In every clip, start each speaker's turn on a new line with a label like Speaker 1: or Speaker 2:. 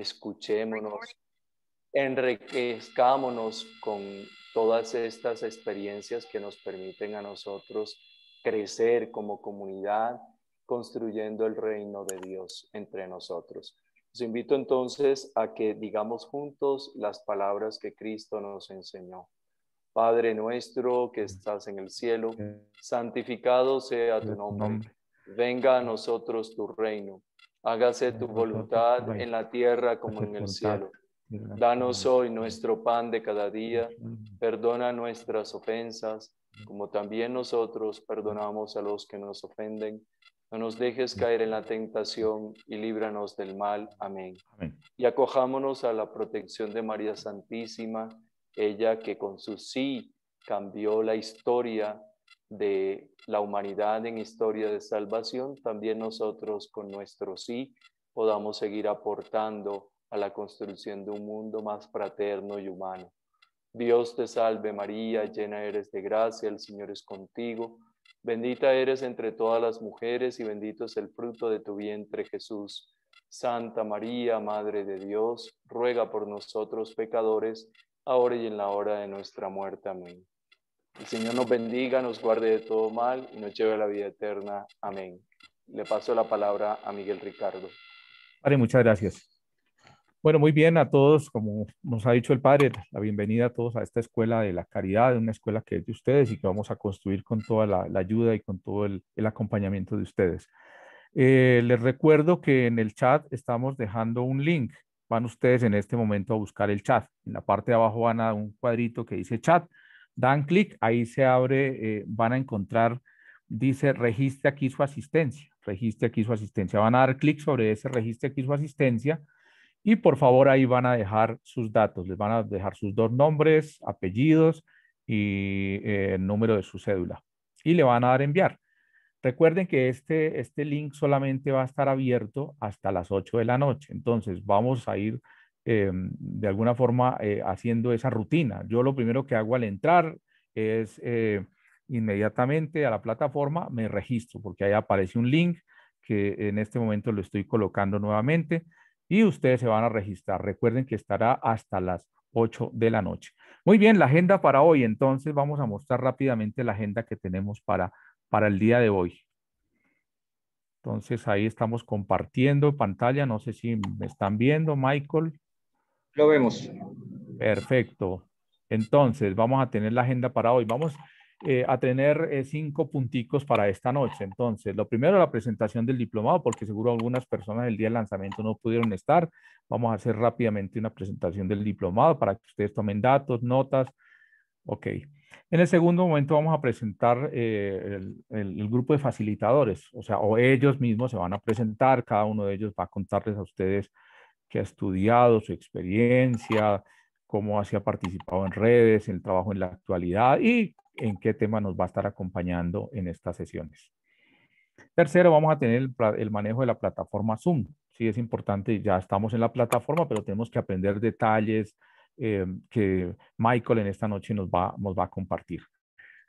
Speaker 1: escuchémonos, enriquezcámonos con todas estas experiencias que nos permiten a nosotros crecer como comunidad, construyendo el reino de Dios entre nosotros. Os invito entonces a que digamos juntos las palabras que Cristo nos enseñó. Padre nuestro que estás en el cielo, santificado sea tu nombre. Venga a nosotros tu reino Hágase tu voluntad en la tierra como en el cielo. Danos hoy nuestro pan de cada día. Perdona nuestras ofensas, como también nosotros perdonamos a los que nos ofenden. No nos dejes caer en la tentación y líbranos del mal. Amén. Y acojámonos a la protección de María Santísima, ella que con su sí cambió la historia de la humanidad en historia de salvación, también nosotros con nuestro sí podamos seguir aportando a la construcción de un mundo más fraterno y humano. Dios te salve María, llena eres de gracia, el Señor es contigo, bendita eres entre todas las mujeres y bendito es el fruto de tu vientre Jesús. Santa María, Madre de Dios, ruega por nosotros pecadores, ahora y en la hora de nuestra muerte. Amén. El Señor nos bendiga, nos guarde de todo mal y nos lleve a la vida eterna. Amén. Le paso la palabra a Miguel Ricardo.
Speaker 2: Padre, muchas gracias. Bueno, muy bien a todos, como nos ha dicho el padre, la bienvenida a todos a esta escuela de la caridad, una escuela que es de ustedes y que vamos a construir con toda la, ayuda y con todo el, acompañamiento de ustedes. Eh, les recuerdo que en el chat estamos dejando un link. Van ustedes en este momento a buscar el chat. En la parte de abajo van a un cuadrito que dice chat Dan clic, ahí se abre, eh, van a encontrar, dice, registre aquí su asistencia, registre aquí su asistencia. Van a dar clic sobre ese registre aquí su asistencia y por favor ahí van a dejar sus datos, les van a dejar sus dos nombres, apellidos y eh, el número de su cédula. Y le van a dar enviar. Recuerden que este, este link solamente va a estar abierto hasta las 8 de la noche. Entonces vamos a ir Em, de alguna forma eh, haciendo esa rutina. Yo lo primero que hago al entrar es eh, inmediatamente a la plataforma me registro porque ahí aparece un link que en este momento lo estoy colocando nuevamente y ustedes se van a registrar. Recuerden que estará hasta las 8 de la noche. Muy bien, la agenda para hoy. Entonces vamos a mostrar rápidamente la agenda que tenemos para, para el día de hoy. Entonces ahí estamos compartiendo pantalla. No sé si me están viendo, Michael. Lo vemos. Perfecto. Entonces, vamos a tener la agenda para hoy. Vamos eh, a tener eh, cinco punticos para esta noche. Entonces, lo primero, la presentación del diplomado, porque seguro algunas personas el día del lanzamiento no pudieron estar. Vamos a hacer rápidamente una presentación del diplomado para que ustedes tomen datos, notas. Ok. En el segundo momento vamos a presentar eh, el, el, grupo de facilitadores, o sea, o ellos mismos se van a presentar, cada uno de ellos va a contarles a ustedes que ha estudiado, su experiencia, cómo se ha participado en redes, el trabajo en la actualidad y en qué tema nos va a estar acompañando en estas sesiones. Tercero, vamos a tener el, manejo de la plataforma Zoom. Sí, es importante, ya estamos en la plataforma, pero tenemos que aprender detalles eh, que Michael en esta noche nos va, nos va a compartir.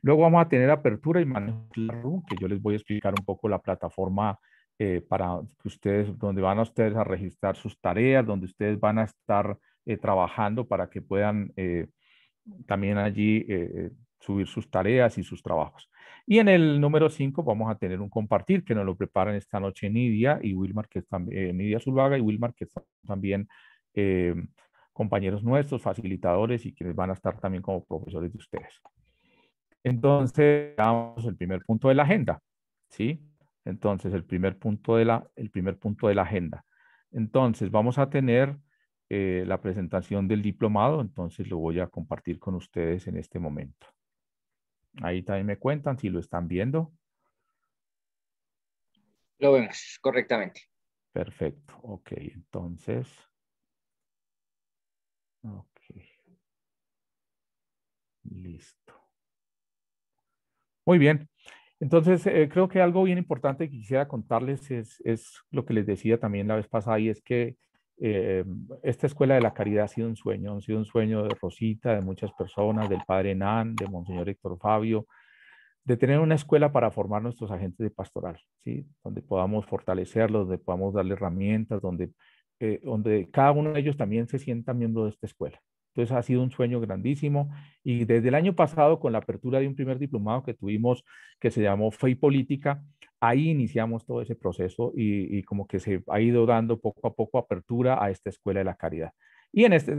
Speaker 2: Luego vamos a tener apertura y manejo que yo les voy a explicar un poco la plataforma eh, para que ustedes, donde van a ustedes a registrar sus tareas, donde ustedes van a estar eh, trabajando para que puedan eh, también allí subir sus tareas y sus trabajos. Y en el número 5 vamos a tener un compartir que nos lo preparan esta noche Nidia y Wilmar, que también, Nidia Zulvaga y Wilmar, que están también compañeros nuestros, facilitadores y quienes van a estar también como profesores de ustedes. Entonces, damos el primer punto de la agenda, ¿sí? Entonces, el primer punto de la, el primer punto de la agenda. Entonces, vamos a tener eh, la presentación del diplomado, entonces lo voy a compartir con ustedes en este momento. Ahí también me cuentan si lo están viendo.
Speaker 3: Lo vemos correctamente.
Speaker 2: Perfecto, ok, entonces. Ok.
Speaker 4: Listo.
Speaker 2: Muy bien, entonces, eh, creo que algo bien importante que quisiera contarles es, lo que les decía también la vez pasada, y es que eh, esta escuela de la caridad ha sido un sueño, ha sido un sueño de Rosita, de muchas personas, del padre Nan, de Monseñor Héctor Fabio, de tener una escuela para formar nuestros agentes de pastoral, ¿sí? donde podamos fortalecerlos, donde podamos darle herramientas, donde, eh, donde cada uno de ellos también se sienta miembro de esta escuela. Entonces ha sido un sueño grandísimo y desde el año pasado con la apertura de un primer diplomado que tuvimos que se llamó Fe y Política, ahí iniciamos todo ese proceso y, como que se ha ido dando poco a poco apertura a esta Escuela de la Caridad. Y en este,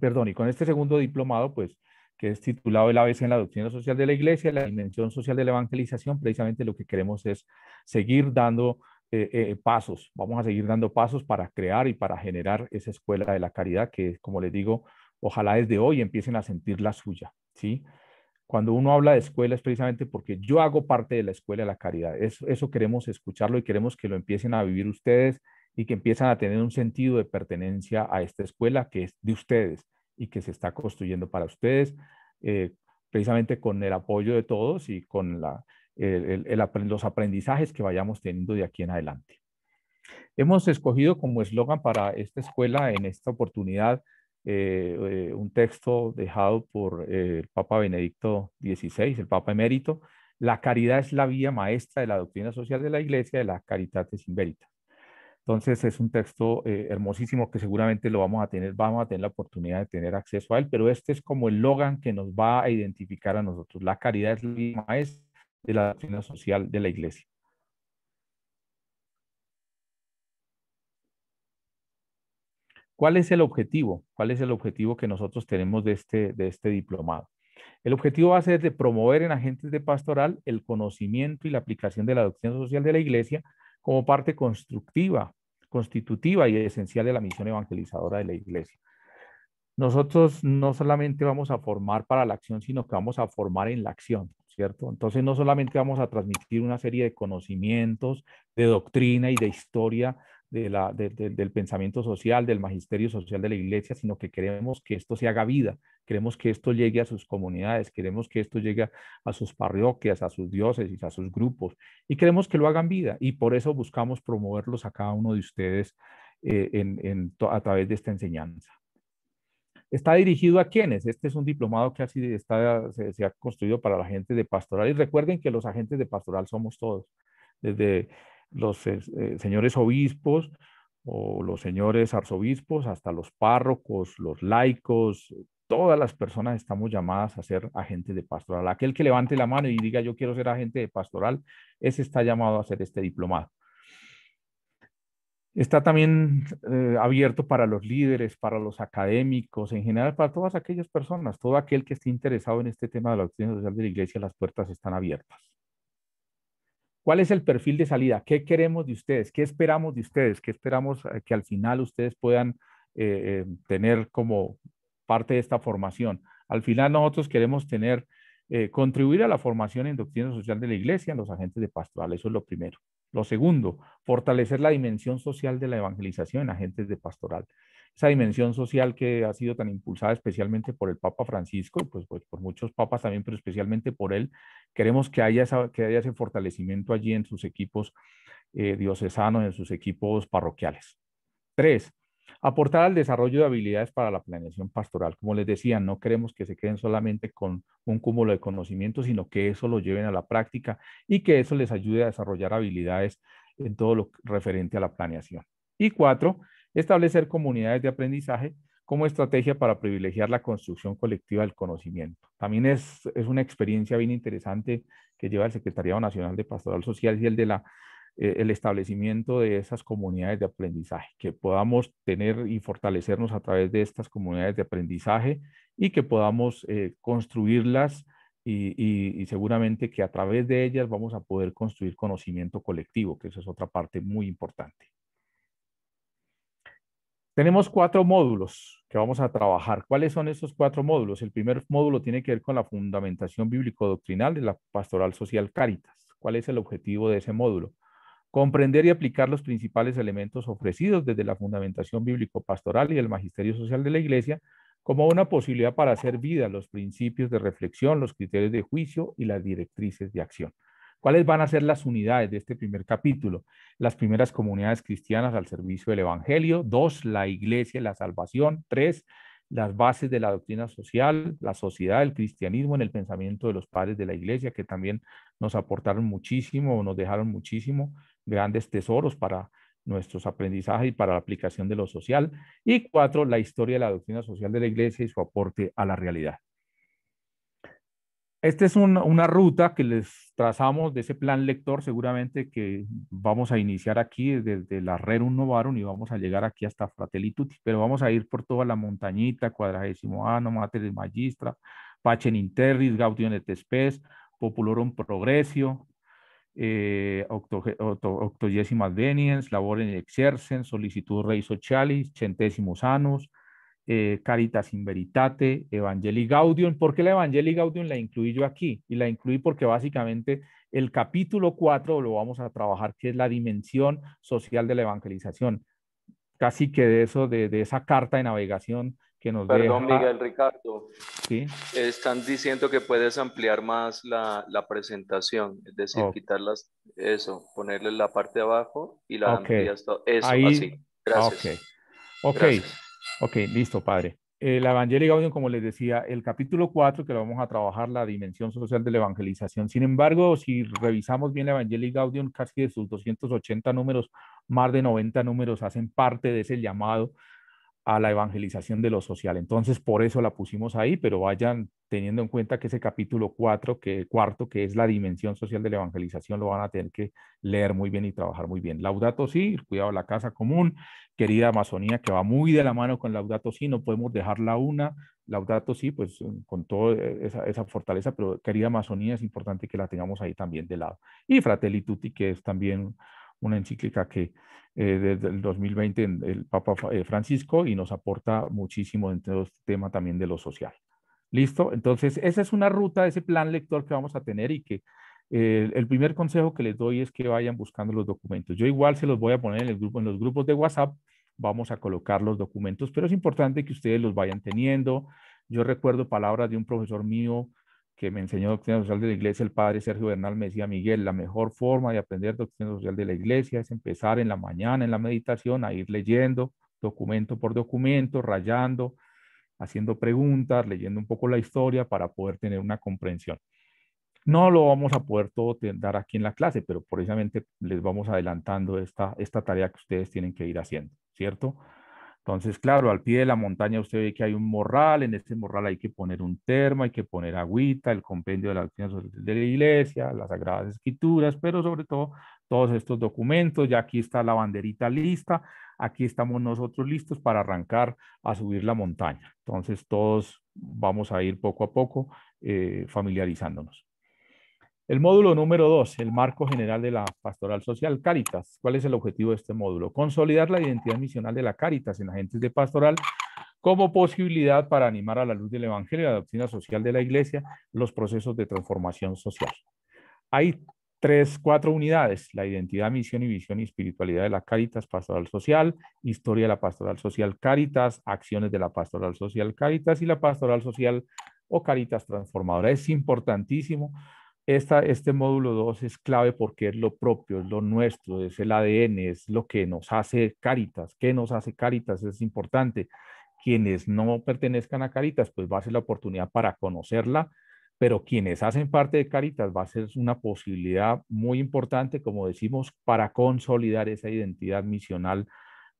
Speaker 2: perdón, y con este segundo diplomado, pues que es titulado El ABC en la doctrina social de la Iglesia, la dimensión social de la evangelización, precisamente lo que queremos es seguir dando eh, eh, pasos, vamos a seguir dando pasos para crear y para generar esa escuela de la caridad que, como les digo, ojalá desde hoy empiecen a sentir la suya, ¿sí? Cuando uno habla de escuela es precisamente porque yo hago parte de la escuela de la caridad. Eso, eso queremos escucharlo y queremos que lo empiecen a vivir ustedes y que empiezan a tener un sentido de pertenencia a esta escuela que es de ustedes y que se está construyendo para ustedes, eh, precisamente con el apoyo de todos y con los aprendizajes que vayamos teniendo de aquí en adelante. Hemos escogido como eslogan para esta escuela en esta oportunidad eh, eh, un texto dejado por eh, el Papa Benedicto XVI, el Papa Emérito, la caridad es la vía maestra de la doctrina social de la Iglesia, de la caridad es invérita Entonces es un texto hermosísimo que seguramente lo vamos a tener, vamos a tener la oportunidad de tener acceso a él, pero este es como el logan que nos va a identificar a nosotros. La caridad es la vía maestra de la doctrina social de la iglesia. ¿Cuál es el objetivo? ¿Cuál es el objetivo que nosotros tenemos de este, de este diplomado? El objetivo va a ser de promover en agentes de pastoral el conocimiento y la aplicación de la doctrina social de la Iglesia como parte constructiva, constitutiva y esencial de la misión evangelizadora de la Iglesia. Nosotros no solamente vamos a formar para la acción, sino que vamos a formar en la acción, ¿cierto? Entonces no solamente vamos a transmitir una serie de conocimientos, de doctrina y de historia la, del pensamiento social, del magisterio social de la iglesia, sino que queremos que esto se haga vida, queremos que esto llegue a sus comunidades, queremos que esto llegue a sus parroquias, a sus diócesis, a sus grupos, y queremos que lo hagan vida. Y por eso buscamos promoverlos a cada uno de ustedes eh, en, a través de esta enseñanza. ¿Está dirigido a quienes? Este es un diplomado que así está, se, se ha construido para la gente de pastoral. Y recuerden que los agentes de pastoral somos todos, desde los eh, eh, señores obispos o los señores arzobispos, hasta los párrocos, los laicos, todas las personas estamos llamadas a ser agentes de pastoral. Aquel que levante la mano y diga yo quiero ser agente de pastoral, ese está llamado a hacer este diplomado. Está también eh, abierto para los líderes, para los académicos, en general para todas aquellas personas, todo aquel que esté interesado en este tema de la acción social de la iglesia, las puertas están abiertas. ¿Cuál es el perfil de salida? ¿Qué queremos de ustedes? ¿Qué esperamos de ustedes? ¿Qué esperamos eh, que al final ustedes puedan eh, eh, tener como parte de esta formación? Al final nosotros queremos tener, contribuir a la formación en doctrina social de la iglesia en los agentes de pastoral. Eso es lo primero. Lo segundo, fortalecer la dimensión social de la evangelización en agentes de pastoral esa dimensión social que ha sido tan impulsada especialmente por el Papa Francisco, pues, pues por muchos papas también, pero especialmente por él, queremos que haya, que haya ese fortalecimiento allí en sus equipos eh, diocesanos, en sus equipos parroquiales. Tres, aportar al desarrollo de habilidades para la planeación pastoral. Como les decía, no queremos que se queden solamente con un cúmulo de conocimientos, sino que eso lo lleven a la práctica y que eso les ayude a desarrollar habilidades en todo lo referente a la planeación. Y cuatro, establecer comunidades de aprendizaje como estrategia para privilegiar la construcción colectiva del conocimiento. También es, una experiencia bien interesante que lleva el Secretariado Nacional de Pastoral Social y el de la eh, el establecimiento de esas comunidades de aprendizaje, que podamos tener y fortalecernos a través de estas comunidades de aprendizaje y que podamos eh, construirlas y, seguramente que a través de ellas vamos a poder construir conocimiento colectivo, que eso es otra parte muy importante. Tenemos cuatro módulos que vamos a trabajar. ¿Cuáles son esos cuatro módulos? El primer módulo tiene que ver con la fundamentación bíblico-doctrinal de la pastoral social Caritas. ¿Cuál es el objetivo de ese módulo? Comprender y aplicar los principales elementos ofrecidos desde la fundamentación bíblico-pastoral y el magisterio social de la Iglesia como una posibilidad para hacer vida los principios de reflexión, los criterios de juicio y las directrices de acción. ¿Cuáles van a ser las unidades de este primer capítulo? Las primeras comunidades cristianas al servicio del Evangelio. Dos, la iglesia y la salvación. Tres, las bases de la doctrina social, la sociedad, el cristianismo en el pensamiento de los padres de la iglesia, que también nos aportaron muchísimo, o nos dejaron muchísimo, grandes tesoros para nuestros aprendizajes y para la aplicación de lo social. Y cuatro, la historia de la doctrina social de la iglesia y su aporte a la realidad. Esta es una ruta que les trazamos de ese plan lector, seguramente que vamos a iniciar aquí desde, la Rerum Novarum y vamos a llegar aquí hasta Fratelli Tutti, pero vamos a ir por toda la montañita, Cuadragésimo Ano, Mater Magistra, Pachen Interris, Gaudium et Spes, Populorum Progresio, eh, Octogésima Labor en Exercen, Solicitud Rei Socialis, Centésimos Anos, eh, Caritas in Veritate, Evangelii Gaudium. ¿Por qué la Evangelii Gaudium la incluí yo aquí? Y la incluí porque básicamente el capítulo 4 lo vamos a trabajar, que es la dimensión social de la evangelización. Casi que de eso, de, de esa carta de navegación que nos Perdón, Miguel
Speaker 1: Ricardo. ¿Sí? Están diciendo que puedes ampliar más la, presentación, es decir, quitarlas, eso, ponerle la parte de abajo y la okay. amplias Eso, Ahí... así. Gracias. Ok. okay.
Speaker 2: Ok, listo, padre. El eh, Evangelio Gaudium, como les decía, el capítulo 4, que vamos a trabajar, la dimensión social de la evangelización. Sin embargo, si revisamos bien el Evangelio Gaudium, casi de sus 280 números, más de 90 números hacen parte de ese llamado a la evangelización de lo social. Entonces, por eso la pusimos ahí, pero vayan teniendo en cuenta que ese capítulo 4, que, cuarto, que es la dimensión social de la evangelización, lo van a tener que leer muy bien y trabajar muy bien. Laudato sí, si, cuidado la casa común, querida Amazonía, que va muy de la mano con Laudato sí, si, no podemos dejarla una. Laudato sí, si, pues con toda esa, esa, fortaleza, pero querida Amazonía, es importante que la tengamos ahí también de lado. Y Fratelli Tutti, que es también una encíclica que eh, desde el 2020 el Papa eh, Francisco y nos aporta muchísimo en todo este tema también de lo social. ¿Listo? Entonces, esa es una ruta, ese plan lector que vamos a tener y que eh, el primer consejo que les doy es que vayan buscando los documentos. Yo igual se los voy a poner en, el grupo, en los grupos de WhatsApp, vamos a colocar los documentos, pero es importante que ustedes los vayan teniendo. Yo recuerdo palabras de un profesor mío que me enseñó doctrina social de la iglesia, el padre Sergio Bernal me decía, Miguel, la mejor forma de aprender doctrina social de la iglesia es empezar en la mañana, en la meditación, a ir leyendo documento por documento, rayando, haciendo preguntas, leyendo un poco la historia para poder tener una comprensión. No lo vamos a poder todo dar aquí en la clase, pero precisamente les vamos adelantando esta, esta tarea que ustedes tienen que ir haciendo, ¿cierto? Entonces, claro, al pie de la montaña usted ve que hay un morral, en ese morral hay que poner un termo, hay que poner agüita, el compendio de la de la iglesia, las sagradas escrituras, pero sobre todo todos estos documentos, ya aquí está la banderita lista, aquí estamos nosotros listos para arrancar a subir la montaña. Entonces, todos vamos a ir poco a poco eh, familiarizándonos. El módulo número dos, el marco general de la pastoral social Caritas. ¿Cuál es el objetivo de este módulo? Consolidar la identidad misional de la Caritas en agentes de pastoral como posibilidad para animar a la luz del Evangelio y la doctrina social de la Iglesia los procesos de transformación social. Hay tres, cuatro unidades, la identidad, misión y visión y espiritualidad de la Caritas Pastoral Social, historia de la Pastoral Social Caritas, acciones de la Pastoral Social Caritas y la Pastoral Social o Caritas Transformadora. Es importantísimo este módulo 2 es clave porque es lo propio, es lo nuestro, es el ADN, es lo que nos hace Caritas. ¿Qué nos hace Caritas? Es importante. Quienes no pertenezcan a Caritas, pues va a ser la oportunidad para conocerla, pero quienes hacen parte de Caritas va a ser una posibilidad muy importante, como decimos, para consolidar esa identidad misional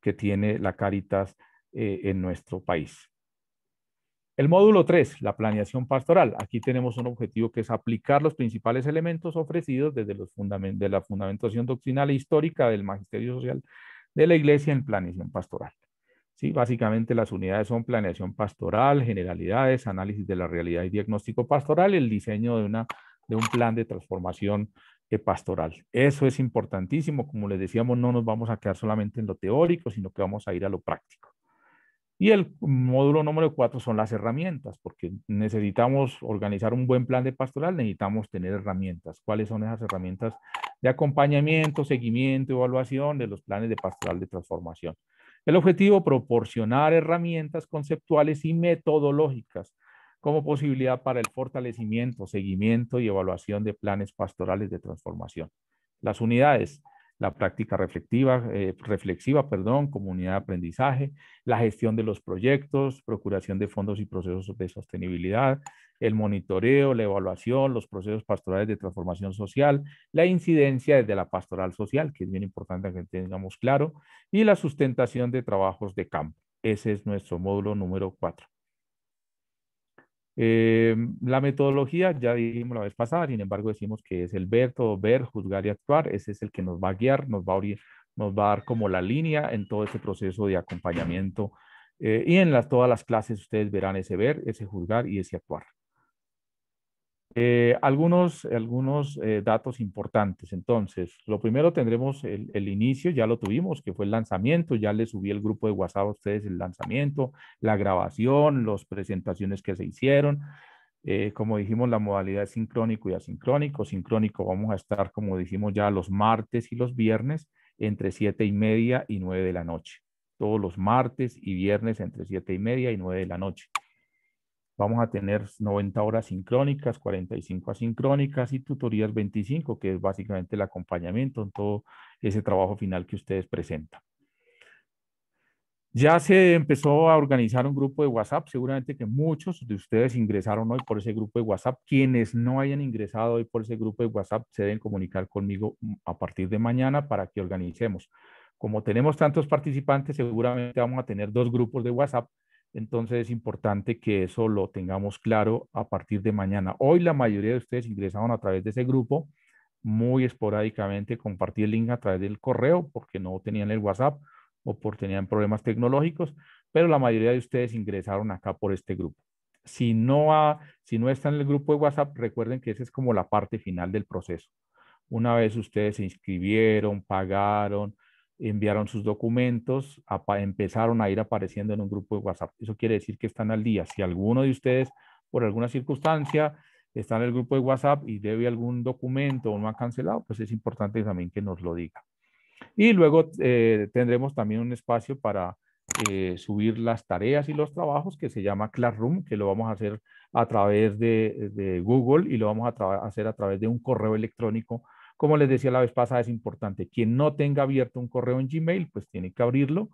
Speaker 2: que tiene la Caritas eh, en nuestro país. El módulo 3, la planeación pastoral. Aquí tenemos un objetivo que es aplicar los principales elementos ofrecidos desde los de la fundamentación doctrinal e histórica del magisterio social de la iglesia en planeación pastoral. Sí, básicamente las unidades son planeación pastoral, generalidades, análisis de la realidad y diagnóstico pastoral, el diseño de, de un plan de transformación eh, pastoral. Eso es importantísimo, como les decíamos, no nos vamos a quedar solamente en lo teórico, sino que vamos a ir a lo práctico. Y el módulo número cuatro son las herramientas, porque necesitamos organizar un buen plan de pastoral, necesitamos tener herramientas. ¿Cuáles son esas herramientas de acompañamiento, seguimiento, evaluación de los planes de pastoral de transformación? El objetivo, proporcionar herramientas conceptuales y metodológicas como posibilidad para el fortalecimiento, seguimiento y evaluación de planes pastorales de transformación. Las unidades, la práctica reflexiva, eh, reflexiva perdón, comunidad de aprendizaje, la gestión de los proyectos, procuración de fondos y procesos de sostenibilidad, el monitoreo, la evaluación, los procesos pastorales de transformación social, la incidencia desde la pastoral social, que es bien importante que tengamos claro, y la sustentación de trabajos de campo. Ese es nuestro módulo número cuatro. Eh, la metodología, ya dijimos la vez pasada, sin embargo decimos que es el ver, todo ver, juzgar y actuar, ese es el que nos va a guiar, nos va a, nos va a dar como la línea en todo este proceso de acompañamiento eh, y en las, todas las clases ustedes verán ese ver, ese juzgar y ese actuar. Eh, algunos algunos eh, datos importantes. Entonces, lo primero tendremos el, inicio, ya lo tuvimos, que fue el lanzamiento. Ya les subí el grupo de WhatsApp a ustedes el lanzamiento, la grabación, las presentaciones que se hicieron. Eh, como dijimos, la modalidad es sincrónico y asincrónico. Sincrónico vamos a estar, como dijimos ya, los martes y los viernes entre siete y media y nueve de la noche. Todos los martes y viernes entre siete y media y nueve de la noche. Vamos a tener 90 horas sincrónicas, 45 asincrónicas y tutorías 25, que es básicamente el acompañamiento en todo ese trabajo final que ustedes presentan. Ya se empezó a organizar un grupo de WhatsApp, seguramente que muchos de ustedes ingresaron hoy por ese grupo de WhatsApp. Quienes no hayan ingresado hoy por ese grupo de WhatsApp se deben comunicar conmigo mm, a partir de mañana para que organicemos. Como tenemos tantos participantes, seguramente vamos a tener dos grupos de WhatsApp entonces es importante que eso lo tengamos claro a partir de mañana. Hoy la mayoría de ustedes ingresaron a través de ese grupo. Muy esporádicamente compartí el link a través del correo porque no tenían el WhatsApp o por tenían problemas tecnológicos, pero la mayoría de ustedes ingresaron acá por este grupo. Si no, si no está en el grupo de WhatsApp, recuerden que esa es como la parte final del proceso. Una vez ustedes se inscribieron, pagaron, enviaron sus documentos, empezaron a ir apareciendo en un grupo de WhatsApp. Eso quiere decir que están al día. Si alguno de ustedes, por alguna circunstancia, está en el grupo de WhatsApp y debe algún documento o no ha cancelado, pues es importante también que nos lo diga. Y luego eh, tendremos también un espacio para eh, subir las tareas y los trabajos que se llama Classroom, que lo vamos a hacer a través de Google y lo vamos a hacer a través de un correo electrónico como les decía la vez pasada, es importante. Quien no tenga abierto un correo en Gmail, pues tiene que abrirlo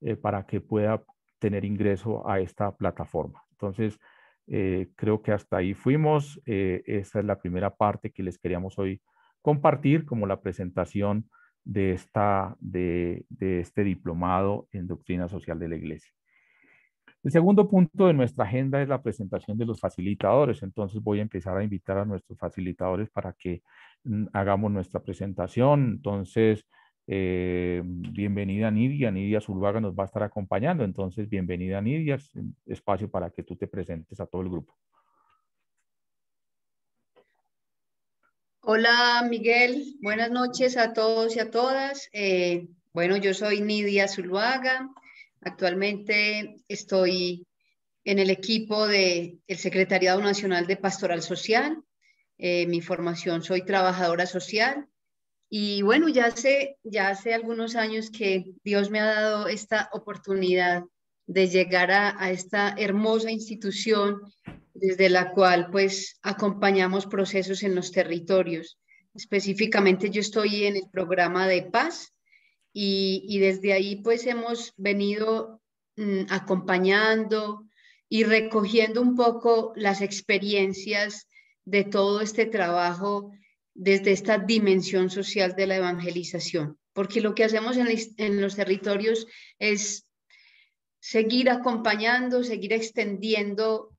Speaker 2: eh, para que pueda tener ingreso a esta plataforma. Entonces, eh, creo que hasta ahí fuimos. Eh, esta es la primera parte que les queríamos hoy compartir como la presentación de, esta, de, de este diplomado en doctrina social de la iglesia. El segundo punto de nuestra agenda es la presentación de los facilitadores. Entonces voy a empezar a invitar a nuestros facilitadores para que Mm, hagamos nuestra presentación. Entonces, eh, bienvenida Nidia, Nidia Zuluaga nos va a estar acompañando. Entonces, bienvenida Nidia, espacio para que tú te presentes a todo el grupo.
Speaker 5: Hola Miguel, buenas noches a todos y a todas. Eh, bueno, yo soy Nidia Zuluaga. Actualmente estoy en el equipo del el Secretariado Nacional de Pastoral Social. Eh, mi formación soy trabajadora social y bueno, ya hace, ya hace algunos años que Dios me ha dado esta oportunidad de llegar a, esta hermosa institución desde la cual pues acompañamos procesos en los territorios. Específicamente yo estoy en el programa de paz y, desde ahí pues hemos venido mm, acompañando y recogiendo un poco las experiencias de todo este trabajo desde esta dimensión social de la evangelización, porque lo que hacemos en, los territorios es seguir acompañando, seguir extendiendo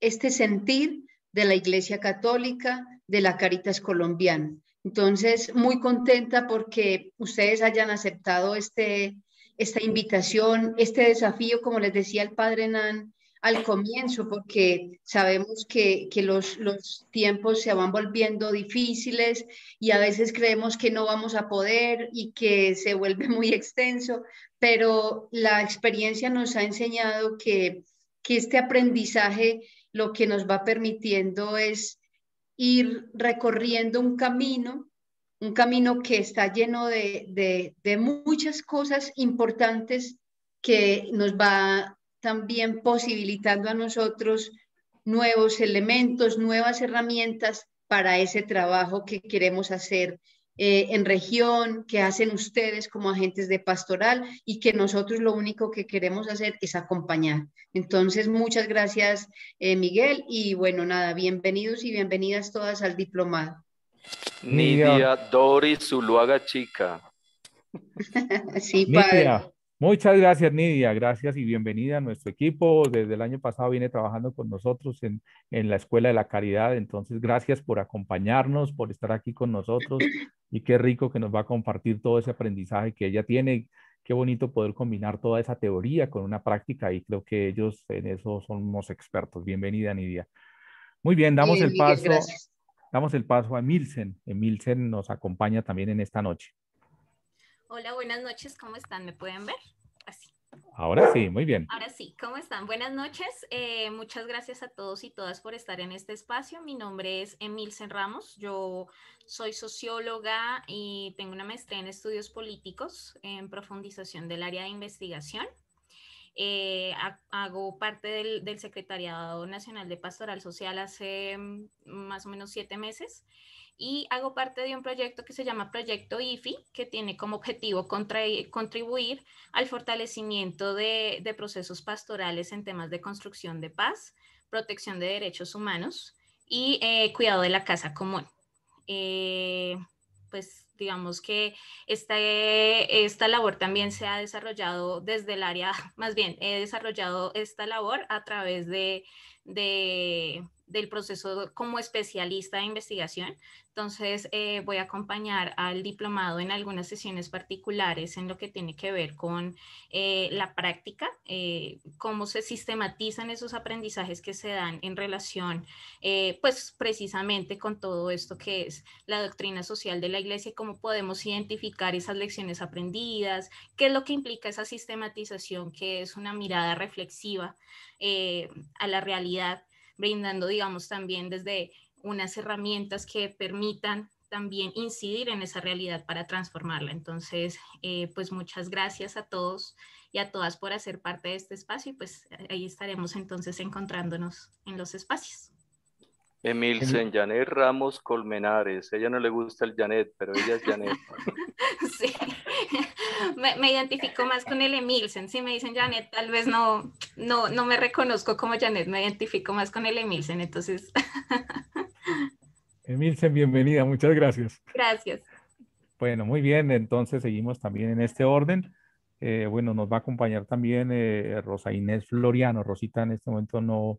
Speaker 5: este sentir de la Iglesia Católica, de la Caritas Colombiana. Entonces, muy contenta porque ustedes hayan aceptado este, esta invitación, este desafío, como les decía el padre Nan, al comienzo, porque sabemos que, que los, los, tiempos se van volviendo difíciles y a veces creemos que no vamos a poder y que se vuelve muy extenso, pero la experiencia nos ha enseñado que, que este aprendizaje lo que nos va permitiendo es ir recorriendo un camino, un camino que está lleno de, de, de muchas cosas importantes que nos va también posibilitando a nosotros nuevos elementos, nuevas herramientas para ese trabajo que queremos hacer eh, en región, que hacen ustedes como agentes de pastoral y que nosotros lo único que queremos hacer es acompañar. Entonces, muchas gracias, eh, Miguel, y bueno, nada, bienvenidos y bienvenidas todas al diplomado.
Speaker 1: Nidia Doris Zuluaga Chica.
Speaker 5: sí, padre.
Speaker 2: Muchas gracias, Nidia. Gracias y bienvenida a nuestro equipo. Desde el año pasado viene trabajando con nosotros en, la Escuela de la Caridad. Entonces, gracias por acompañarnos, por estar aquí con nosotros. Y qué rico que nos va a compartir todo ese aprendizaje que ella tiene. Qué bonito poder combinar toda esa teoría con una práctica. Y creo que ellos en eso somos expertos. Bienvenida, Nidia. Muy bien, damos el paso. damos el paso a Emilsen. Emilsen nos acompaña también en esta noche.
Speaker 6: Hola, buenas noches, ¿cómo están? ¿Me pueden ver? Así.
Speaker 2: Ahora sí, muy bien.
Speaker 6: Ahora sí, ¿cómo están? Buenas noches. Eh, muchas gracias a todos y todas por estar en este espacio. Mi nombre es Emilsen Ramos. Yo soy socióloga y tengo una maestría en estudios políticos en profundización del área de investigación. Eh, hago parte del, del Secretariado Nacional de Pastoral Social hace mm, más o menos siete meses y hago parte de un proyecto que se llama Proyecto IFI, que tiene como objetivo contribuir al fortalecimiento de, procesos pastorales en temas de construcción de paz, protección de derechos humanos y eh, cuidado de la casa común. Eh, pues digamos que esta, esta labor también se ha desarrollado desde el área, más bien he desarrollado esta labor a través de del proceso como especialista de investigación. Entonces, eh, voy a acompañar al diplomado en algunas sesiones particulares en lo que tiene que ver con eh, la práctica, eh, cómo se sistematizan esos aprendizajes que se dan en relación, pues precisamente con todo esto que es la doctrina social de la iglesia, cómo podemos identificar esas lecciones aprendidas, qué es lo que implica esa sistematización, que es una mirada reflexiva a la realidad brindando, digamos, también desde unas herramientas que permitan también incidir en esa realidad para transformarla. Entonces, eh, pues muchas gracias a todos y a todas por hacer parte de este espacio y pues eh, ahí estaremos entonces encontrándonos en los espacios.
Speaker 1: Emilsen, Janet Ramos Colmenares. ella no le gusta el Janet, pero ella es Janet.
Speaker 6: sí. Me, identifico más con el Emilsen. Si me dicen Janet, tal vez no, no, no me reconozco como Janet, me identifico más con el Emilsen, entonces.
Speaker 2: Emilsen, bienvenida, muchas gracias. Gracias. Bueno, muy bien, entonces seguimos también en este orden. Eh, bueno, nos va a acompañar también eh, Rosa Inés Floriano. Rosita en este momento no,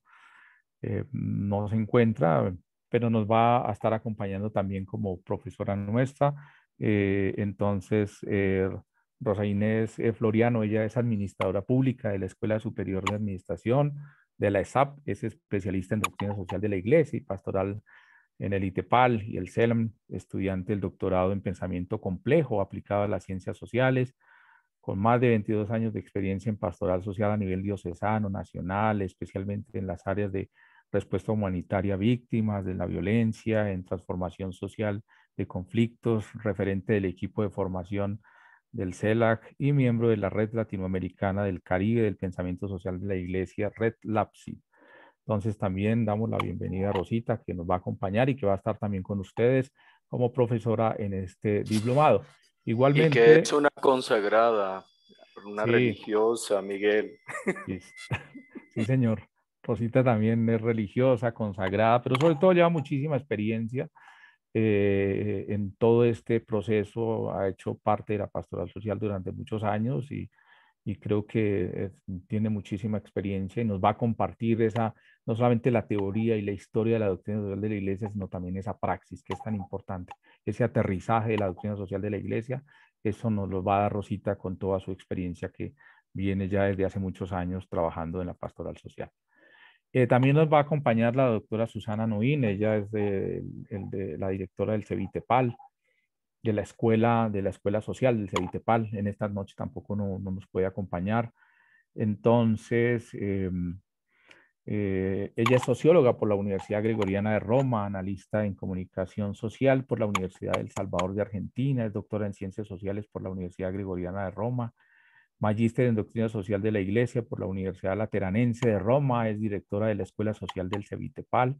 Speaker 2: eh, no se encuentra, pero nos va a estar acompañando también como profesora nuestra. Eh, entonces, eh, Rosa Inés Floriano, ella es administradora pública de la Escuela Superior de Administración de la ESAP, es especialista en doctrina social de la Iglesia y pastoral en el ITEPAL y el CELM, estudiante del doctorado en pensamiento complejo aplicado a las ciencias sociales, con más de 22 años de experiencia en pastoral social a nivel diocesano, nacional, especialmente en las áreas de respuesta humanitaria a víctimas de la violencia, en transformación social de conflictos, referente del equipo de formación del CELAC y miembro de la Red Latinoamericana del Caribe del Pensamiento Social de la Iglesia, Red LAPSI. Entonces también damos la bienvenida a Rosita, que nos va a acompañar y que va a estar también con ustedes como profesora en este diplomado. Igualmente... Y que es
Speaker 1: una consagrada, una religiosa, Miguel.
Speaker 2: sí señor. Rosita también es religiosa, consagrada, pero sobre todo lleva muchísima experiencia eh, en todo este proceso, ha hecho parte de la pastoral social durante muchos años y, y creo que tiene muchísima experiencia y nos va a compartir esa, no solamente la teoría y la historia de la doctrina social de la iglesia, sino también esa praxis que es tan importante, ese aterrizaje de la doctrina social de la iglesia, eso nos lo va a dar Rosita con toda su experiencia que viene ya desde hace muchos años trabajando en la pastoral social. Eh, también nos va a acompañar la doctora Susana Noín, ella es la directora del CEVITEPAL, de la escuela, de la escuela social del CEVITEPAL. En esta noches tampoco no, nos puede acompañar. Entonces, em, eh, ella es socióloga por la Universidad Gregoriana de Roma, analista en comunicación social por la Universidad del Salvador de Argentina, es doctora en ciencias sociales por la Universidad Gregoriana de Roma, magíster en doctrina social de la Iglesia por la Universidad Lateranense de Roma, es directora de la Escuela Social del Cevitepal,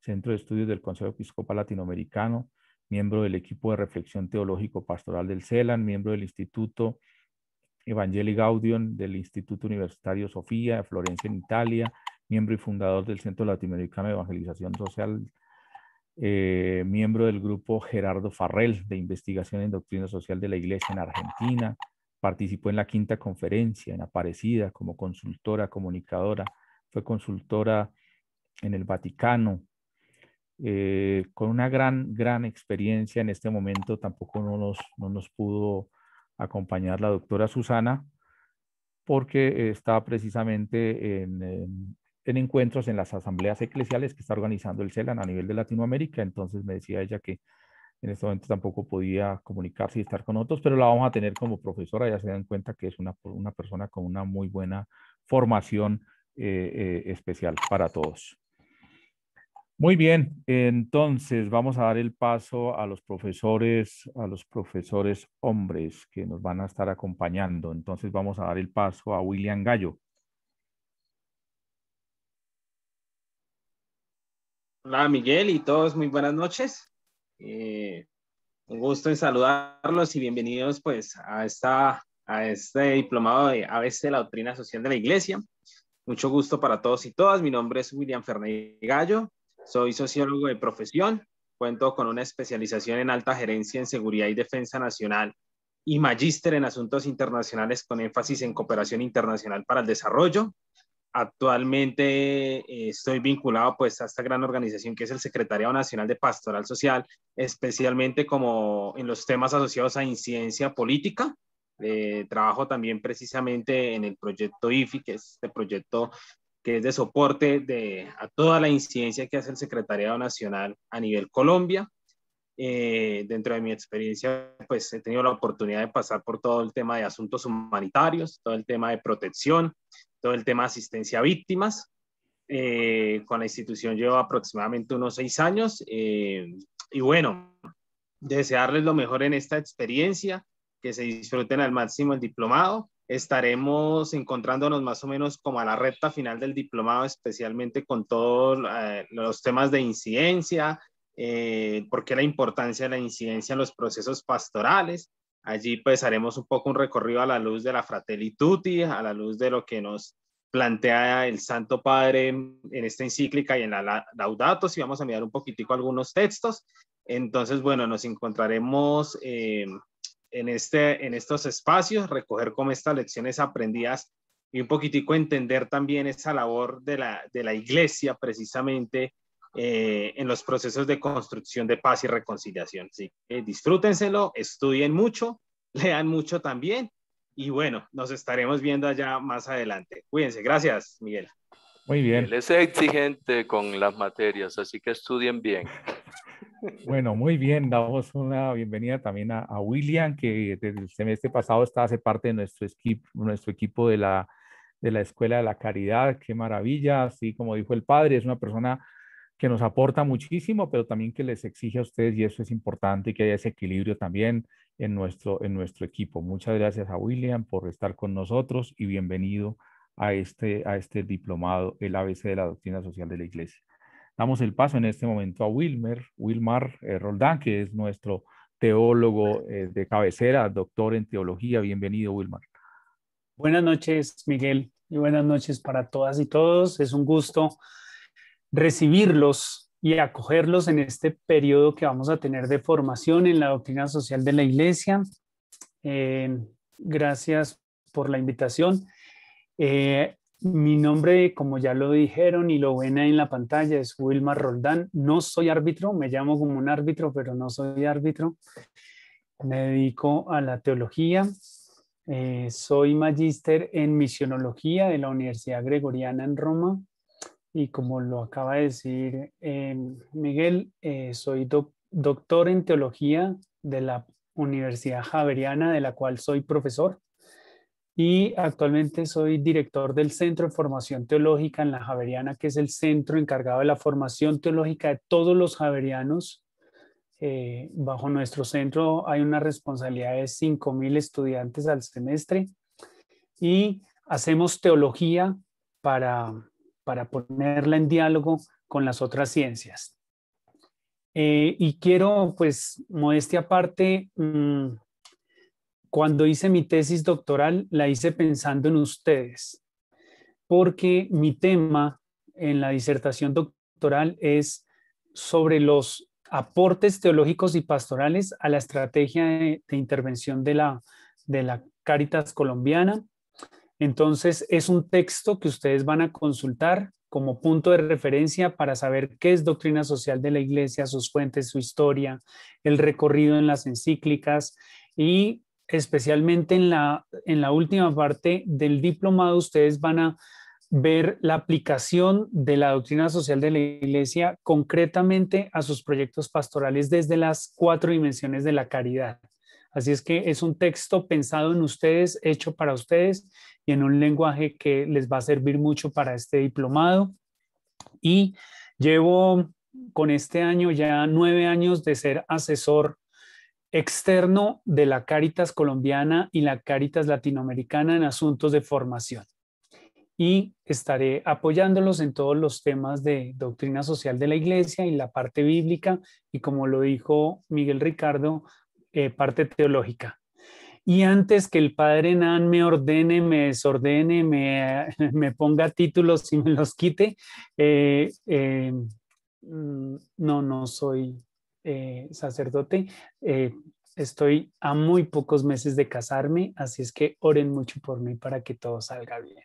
Speaker 2: Centro de Estudios del Consejo Episcopal Latinoamericano, miembro del equipo de reflexión teológico pastoral del CELAN, miembro del Instituto Evangelii Gaudium del Instituto Universitario Sofía de Florencia en Italia, miembro y fundador del Centro Latinoamericano de Evangelización Social, eh, miembro del grupo Gerardo Farrell de Investigación en Doctrina Social de la Iglesia en Argentina, Participó en la quinta conferencia, en Aparecida, como consultora, comunicadora. Fue consultora en el Vaticano, eh, con una gran, gran experiencia. En este momento tampoco no nos, pudo acompañar la doctora Susana porque está precisamente en, en, encuentros en las asambleas eclesiales que está organizando el CELAN a nivel de Latinoamérica. Entonces me decía ella que en este momento tampoco podía comunicarse y estar con otros pero la vamos a tener como profesora, ya se dan cuenta que es una, una persona con una muy buena formación eh, eh, especial para todos. Muy bien, entonces vamos a dar el paso a los profesores, a los profesores hombres que nos van a estar acompañando. Entonces vamos a dar el paso a William Gallo.
Speaker 7: Hola Miguel y todos, muy buenas noches. Eh, un gusto en saludarlos y bienvenidos pues a, esta, a este diplomado de ABC, la doctrina social de la iglesia. Mucho gusto para todos y todas. Mi nombre es William Fernández Gallo, soy sociólogo de profesión, cuento con una especialización en alta gerencia en seguridad y defensa nacional y magíster en asuntos internacionales con énfasis en cooperación internacional para el desarrollo actualmente eh, estoy vinculado pues a esta gran organización que es el Secretariado Nacional de Pastoral Social, especialmente como en los temas asociados a incidencia política. Eh, trabajo también precisamente en el proyecto IFI, que es este proyecto que es de soporte de, a toda la incidencia que hace el Secretariado Nacional a nivel Colombia. Eh, dentro de mi experiencia, pues he tenido la oportunidad de pasar por todo el tema de asuntos humanitarios, todo el tema de protección, todo el tema asistencia a víctimas. Eh, con la institución llevo aproximadamente unos seis años eh, y bueno, desearles lo mejor en esta experiencia, que se disfruten al máximo el diplomado. Estaremos encontrándonos más o menos como a la recta final del diplomado, especialmente con todos eh, los temas de incidencia, porque la importancia de la incidencia en los procesos pastorales, Allí pues haremos un poco un recorrido a la luz de la Fratelli Tutti, a la luz de lo que nos plantea el Santo Padre en esta encíclica y en la, Laudato, si vamos a mirar un poquitico algunos textos. Entonces, bueno, nos encontraremos eh, en, este, en estos espacios, recoger como estas lecciones aprendidas y un poquitico entender también esa labor de la, de la iglesia precisamente eh, en los procesos de construcción de paz y reconciliación. sí, disfrútenselo, estudien mucho, lean mucho también y bueno, nos estaremos viendo allá más adelante. Cuídense, gracias Miguel.
Speaker 1: Muy bien. Él es exigente con las materias, así que estudien bien.
Speaker 2: Bueno, muy bien. Damos una bienvenida también a, William, que desde el semestre pasado está, hace parte de nuestro, equipo, nuestro equipo de la, de la Escuela de la Caridad. Qué maravilla. Así como dijo el padre, es una persona que nos aporta muchísimo, pero también que les exige a ustedes, y eso es importante, que haya ese equilibrio también en nuestro, en nuestro equipo. Muchas gracias a William por estar con nosotros y bienvenido a este, a este diplomado, el ABC de la Doctrina Social de la Iglesia. Damos el paso en este momento a Wilmer, Wilmar eh, Roldán, que es nuestro teólogo eh, de cabecera, doctor en teología. Bienvenido, Wilmar.
Speaker 4: Buenas noches, Miguel, y buenas noches para todas y todos. Es un gusto recibirlos y acogerlos en este periodo que vamos a tener de formación en la doctrina social de la Iglesia. Eh, gracias por la invitación. Eh, mi nombre, como ya lo dijeron y lo ven ahí en la pantalla, es Wilmar Roldán. No soy árbitro, me llamo como un árbitro, pero no soy árbitro. Me dedico a la teología. Eh, soy magíster en misionología de la Universidad Gregoriana en Roma. Y como lo acaba de decir eh, Miguel, eh, soy doctor en teología de la Universidad Javeriana, de la cual soy profesor. Y actualmente soy director del Centro de Formación Teológica en la Javeriana, que es el centro encargado de la formación teológica de todos los javerianos. Eh, bajo nuestro centro hay una responsabilidad de 5.000 estudiantes al semestre y hacemos teología para para ponerla en diálogo con las otras ciencias. Eh, y quiero, pues, modestia aparte, mm, cuando hice mi tesis doctoral, la hice pensando en ustedes, porque mi tema en la disertación doctoral es sobre los aportes teológicos y pastorales a la estrategia de, intervención de la, de la Caritas colombiana entonces, es un texto que ustedes van a consultar como punto de referencia para saber qué es doctrina social de la Iglesia, sus fuentes, su historia, el recorrido en las encíclicas y especialmente en la, en la última parte del diplomado, ustedes van a ver la aplicación de la doctrina social de la Iglesia concretamente a sus proyectos pastorales desde las cuatro dimensiones de la caridad. Así es que es un texto pensado en ustedes, hecho para ustedes y en un lenguaje que les va a servir mucho para este diplomado. Y llevo con este año ya nueve años de ser asesor externo de la Caritas colombiana y la Caritas latinoamericana en asuntos de formación. Y estaré apoyándolos en todos los temas de doctrina social de la Iglesia y la parte bíblica. Y como lo dijo Miguel Ricardo, eh, parte teológica. Y antes que el Padre Nan me ordene, me desordene, me, me ponga títulos y me los quite, eh, eh, mm, no, no soy sacerdote. estoy a muy pocos meses de casarme, así es que oren mucho por mí para que todo salga bien.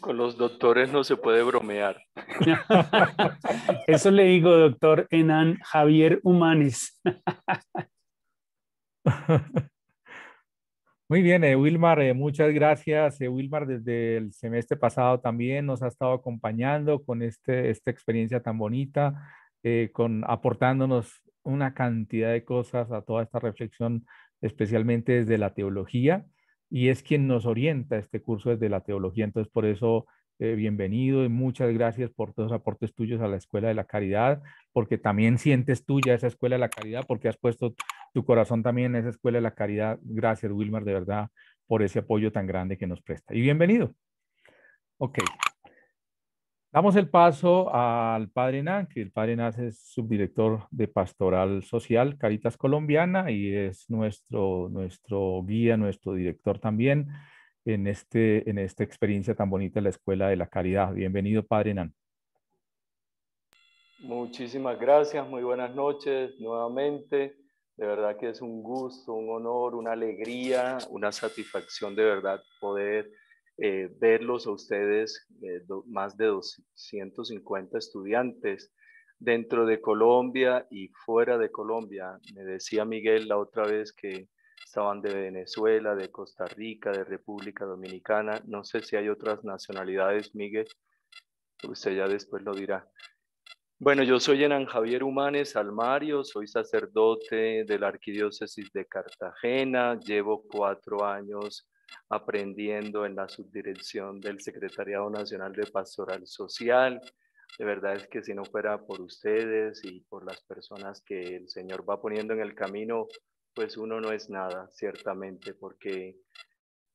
Speaker 1: Con los doctores no se puede bromear.
Speaker 4: Eso le digo, doctor Enan Javier Humanes.
Speaker 2: Muy bien, eh, Wilmar, eh, muchas gracias. Eh, Wilmar, desde el semestre pasado también nos ha estado acompañando con este, esta experiencia tan bonita, con aportándonos una cantidad de cosas a toda esta reflexión, especialmente desde la teología, y es quien nos orienta este curso desde la teología. Entonces, por eso eh, bienvenido y muchas gracias por todos los aportes tuyos a la Escuela de la Caridad, porque también sientes tuya esa Escuela de la Caridad, porque has puesto tu corazón también en esa Escuela de la Caridad. Gracias, Wilmar, de verdad, por ese apoyo tan grande que nos presta. Y bienvenido. Ok. Damos el paso al padre Ná, que el padre Ná es subdirector de Pastoral Social Caritas Colombiana y es nuestro, nuestro guía, nuestro director también en, este, en esta experiencia tan bonita de la Escuela de la Caridad. Bienvenido, Padre Nan.
Speaker 1: Muchísimas gracias, muy buenas noches nuevamente. De verdad que es un gusto, un honor, una alegría, una satisfacción de verdad poder eh, verlos a ustedes, eh, más de 250 estudiantes dentro de Colombia y fuera de Colombia. Me decía Miguel la otra vez que estaban de Venezuela, de Costa Rica, de República Dominicana. No sé si hay otras nacionalidades, Miguel. Usted ya después lo dirá. Bueno, yo soy Enan Javier Humanes Almario, soy sacerdote de la Arquidiócesis de Cartagena, llevo cuatro años aprendiendo en la subdirección del Secretariado Nacional de Pastoral Social. De verdad es que si no fuera por ustedes y por las personas que el Señor va poniendo en el camino, pues uno no es nada, ciertamente, porque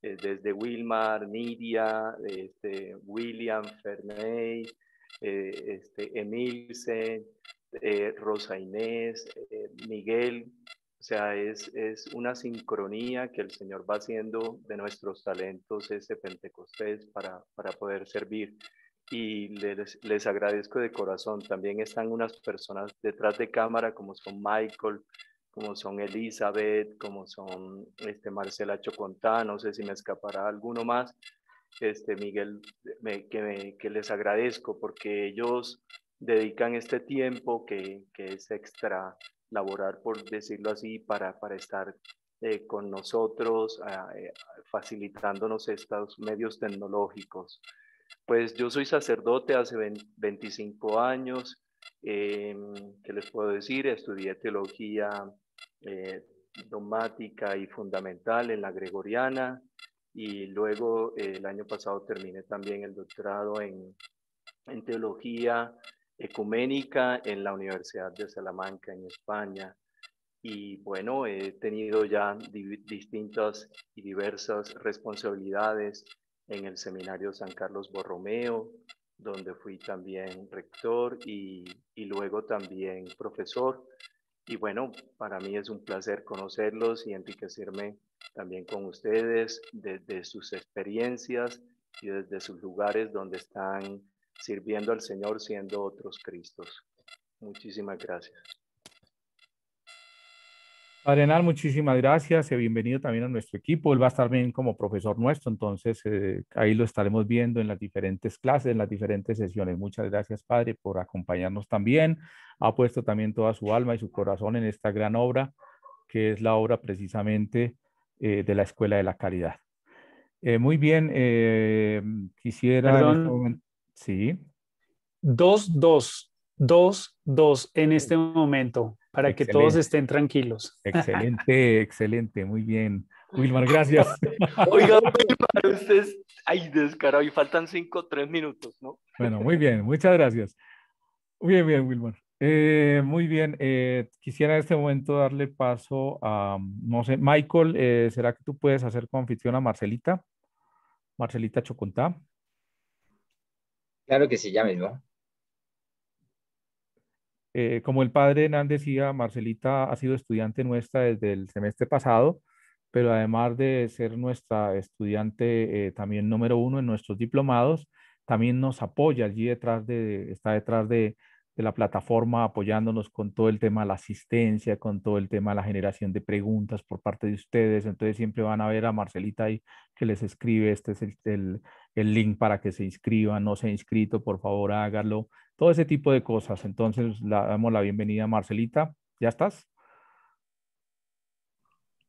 Speaker 1: eh, desde Wilmar, Nidia, este, William, Ferney, eh, este, Emilce, eh, Rosa Inés, Miguel, o sea, es, es una sincronía que el Señor va haciendo de nuestros talentos este Pentecostés para, poder servir. Y les, les agradezco de corazón. También están unas personas detrás de cámara como son Michael, como son Elizabeth, como son este, Marcela Chocontá, no sé si me escapará alguno más, este, Miguel, que, que, les agradezco porque ellos dedican este tiempo que, que es extra laborar, por decirlo así, para, para estar eh, con nosotros, ah, eh, facilitándonos estos medios tecnológicos. Pues yo soy sacerdote hace 25 años, eh, ¿qué les puedo decir? Estudié teología eh, y fundamental en la gregoriana y luego eh, el año pasado terminé también el doctorado en, teología ecuménica en la Universidad de Salamanca en España. Y bueno, he tenido ya distintas y diversas responsabilidades en el Seminario San Carlos Borromeo, donde fui también rector y, y luego también profesor y bueno, para mí es un placer conocerlos y enriquecerme también con ustedes desde sus experiencias y desde sus lugares donde están sirviendo al Señor siendo otros Cristos. Muchísimas gracias.
Speaker 2: Arenal, muchísimas gracias. y eh, bienvenido también a nuestro equipo. Él va a estar bien como profesor nuestro, entonces eh, ahí lo estaremos viendo en las diferentes clases, en las diferentes sesiones. Muchas gracias, padre, por acompañarnos también. Ha puesto también toda su alma y su corazón en esta gran obra, que es la obra precisamente eh,
Speaker 4: de la Escuela de la Caridad.
Speaker 2: muy bien, quisiera... Este Perdón. Sí.
Speaker 4: Dos, dos, dos, dos en este momento. Para que todos estén tranquilos. Excelente, excelente, muy bien. Wilmar, gracias.
Speaker 1: Oiga, Wilmar, ustedes, ay, descarado, y faltan cinco, tres
Speaker 2: minutos, ¿no? Bueno, muy bien, muchas gracias. Eh, muy bien, Wilmar. muy bien, quisiera en este momento darle paso a, no sé, Michael, eh, ¿será que tú puedes hacer confición a Marcelita? Marcelita Chocontá.
Speaker 3: Claro que sí, ya mismo.
Speaker 2: Eh, como el padre Hernán decía, Marcelita ha sido estudiante nuestra desde el semestre pasado, pero además de ser nuestra estudiante eh, también número uno en nuestros diplomados, también nos apoya allí detrás de, está detrás de, la plataforma apoyándonos con todo el tema de la asistencia, con todo el tema de la generación de preguntas por parte de ustedes. Entonces siempre van a ver a Marcelita ahí que les escribe, este es el, link para que se inscriban, no se ha inscrito, por favor hágalo todo ese tipo de cosas. Entonces, la, damos la bienvenida a Marcelita. ¿Ya estás?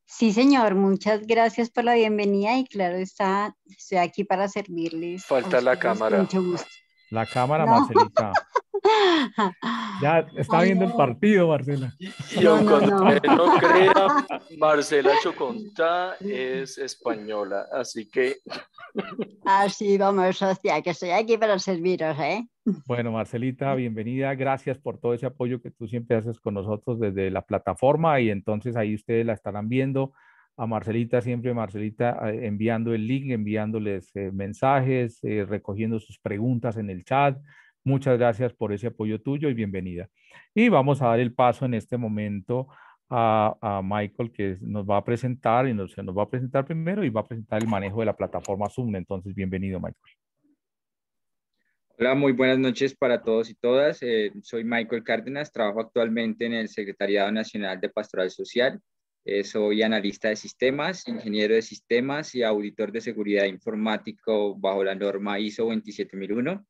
Speaker 5: Sí, señor, muchas gracias por la bienvenida y claro, está, estoy aquí para servirles. Falta la cámara.
Speaker 2: La cámara, Marcelita. Ya está viendo el partido, Marcela. Y, aunque
Speaker 1: no, crea, Marcela Chocontá es española, así que.
Speaker 3: Así ah, vamos, hostia, que estoy aquí para serviros, ¿eh?
Speaker 2: Bueno, Marcelita, bienvenida. Gracias por todo ese apoyo que tú siempre haces con nosotros desde la plataforma y entonces ahí ustedes la estarán viendo a Marcelita, siempre Marcelita eh, enviando el link, enviándoles eh, mensajes, eh, recogiendo sus preguntas en el chat, Muchas gracias por ese apoyo tuyo y bienvenida. Y vamos a dar el paso en este momento a, Michael, que nos va a presentar y nos, va a presentar primero y va a presentar el manejo de la plataforma Zoom. Entonces, bienvenido, Michael.
Speaker 3: Hola, muy buenas noches para todos y todas. Eh, soy Michael Cárdenas, trabajo actualmente en el Secretariado Nacional de Pastoral Social. Eh, soy analista de sistemas, ingeniero de sistemas y auditor de seguridad informático bajo la norma ISO 27001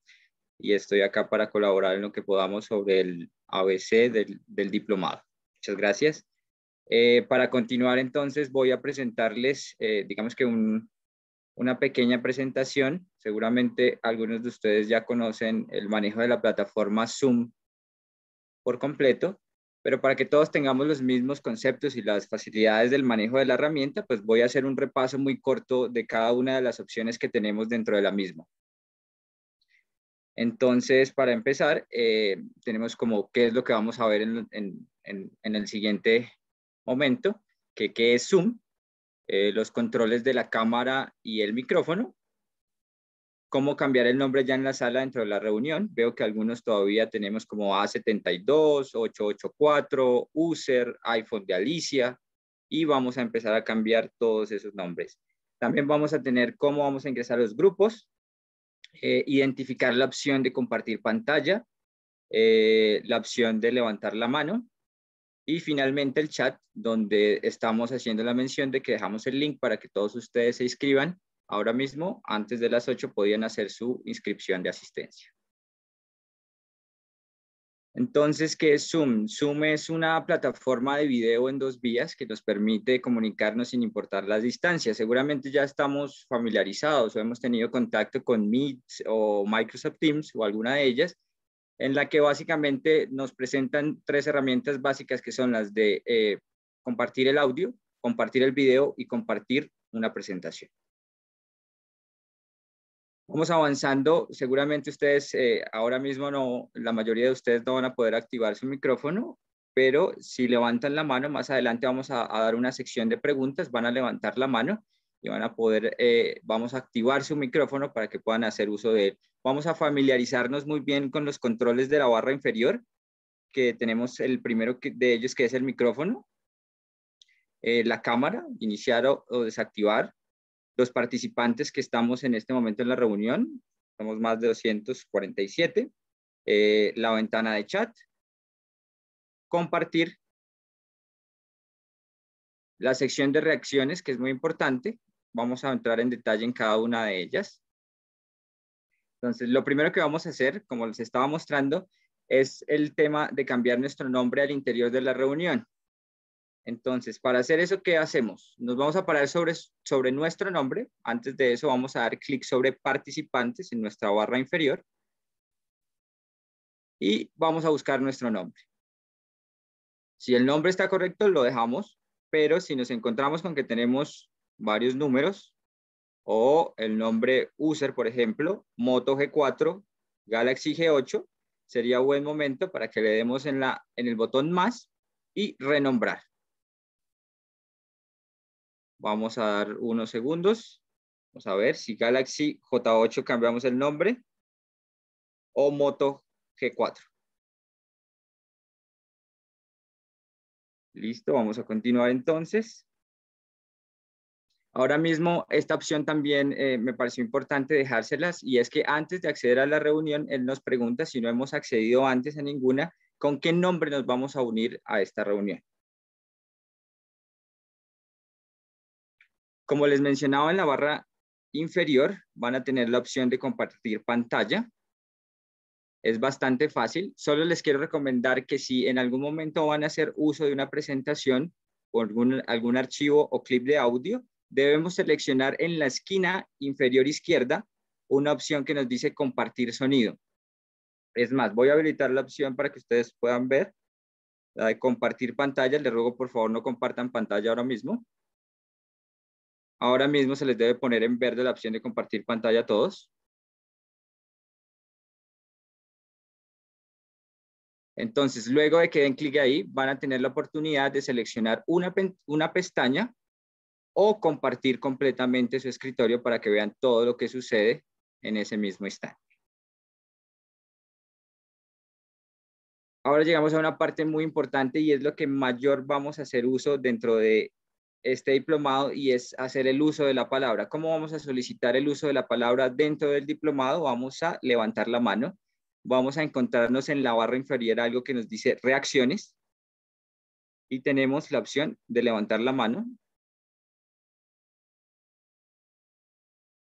Speaker 3: y estoy acá para colaborar en lo que podamos sobre el ABC del, del diplomado. Muchas gracias. Eh, para continuar entonces voy a presentarles, eh, digamos que una pequeña presentación. Seguramente algunos de ustedes ya conocen el manejo de la plataforma Zoom por completo, pero para que todos tengamos los mismos conceptos y las facilidades del manejo de la herramienta, pues voy a hacer un repaso muy corto de cada una de las opciones que tenemos dentro de la misma. Entonces, para empezar, eh, tenemos como qué es lo que vamos a ver en, el siguiente momento, que, es Zoom, eh, los controles de la cámara y el micrófono, cómo cambiar el nombre ya en la sala dentro de la reunión. Veo que algunos todavía tenemos como A72, 884, User, iPhone de Alicia, y vamos a empezar a cambiar todos esos nombres. También vamos a tener cómo vamos a ingresar a los grupos, eh, identificar la opción de compartir pantalla, eh, la opción de levantar la mano y finalmente el chat donde estamos haciendo la mención de que dejamos el link para que todos ustedes se inscriban. Ahora mismo, antes de las 8, podían hacer su inscripción de asistencia. Entonces, ¿qué es Zoom? Zoom es una plataforma de video en dos vías que nos permite comunicarnos sin importar las distancias. Seguramente ya estamos familiarizados o hemos tenido contacto con Meet o Microsoft Teams o alguna de ellas, en la que básicamente nos presentan tres herramientas básicas que son las de eh, compartir el audio, compartir el video y compartir una presentación. Vamos avanzando. Seguramente ustedes eh, ahora mismo no, la mayoría de ustedes no van a poder activar su micrófono, pero si levantan la mano, más adelante vamos a, dar una sección de preguntas, van a levantar la mano y van a poder, eh, vamos a activar su micrófono para que puedan hacer uso de él. Vamos a familiarizarnos muy bien con los controles de la barra inferior, que tenemos el primero que, de ellos que es el micrófono, eh, la cámara, iniciar o desactivar, los participantes que estamos en este momento en la reunión, somos más de
Speaker 8: 247, eh, la ventana de chat, compartir, la sección de reacciones, que es muy importante, vamos a entrar en detalle en cada una de ellas. Entonces, lo
Speaker 3: primero que vamos a hacer, como les estaba mostrando, es el tema de cambiar nuestro nombre al interior de la reunión. Entonces, para hacer eso, ¿qué hacemos? Nos vamos a parar sobre, sobre nuestro nombre. Antes de eso, vamos a dar clic sobre participantes en nuestra barra inferior. Y vamos a buscar nuestro nombre. Si el nombre está correcto, lo dejamos. Pero si nos encontramos con que tenemos varios números, o el nombre user, por ejemplo, Moto G4, Galaxy G8, sería buen momento para que le demos en el botón más y renombrar. Vamos a dar
Speaker 8: unos segundos. Vamos a ver si Galaxy J8 cambiamos el nombre o Moto G4.
Speaker 3: Listo, vamos a continuar entonces. Ahora mismo, esta opción también eh, me pareció importante dejárselas y es que antes de acceder a
Speaker 8: la reunión, él nos pregunta si no hemos accedido antes a ninguna, con qué nombre nos vamos a unir a esta reunión. Como les mencionaba en la barra inferior, van a tener la opción de compartir pantalla.
Speaker 3: Es bastante fácil. Solo les quiero recomendar que si en algún momento van a hacer uso de una presentación o algún, archivo o clip de audio, debemos seleccionar en la esquina inferior izquierda una opción que nos dice compartir sonido. Es más, voy a habilitar la opción para que ustedes puedan ver, la de compartir pantalla. Les ruego por favor no compartan pantalla ahora mismo.
Speaker 8: Ahora mismo se les debe poner en verde la opción de compartir pantalla a todos. Entonces, luego de que den clic ahí, van a tener la oportunidad de seleccionar una, una pestaña o compartir completamente su escritorio para que vean todo lo que sucede en ese mismo instante. Ahora llegamos a una parte muy importante y es lo que mayor vamos a hacer uso dentro de este diplomado y es hacer
Speaker 3: el uso de la palabra. ¿Cómo vamos a solicitar el uso de la palabra dentro del diplomado? Vamos a levantar la mano, vamos a encontrarnos en la barra inferior algo que nos dice reacciones y tenemos la opción de levantar la mano.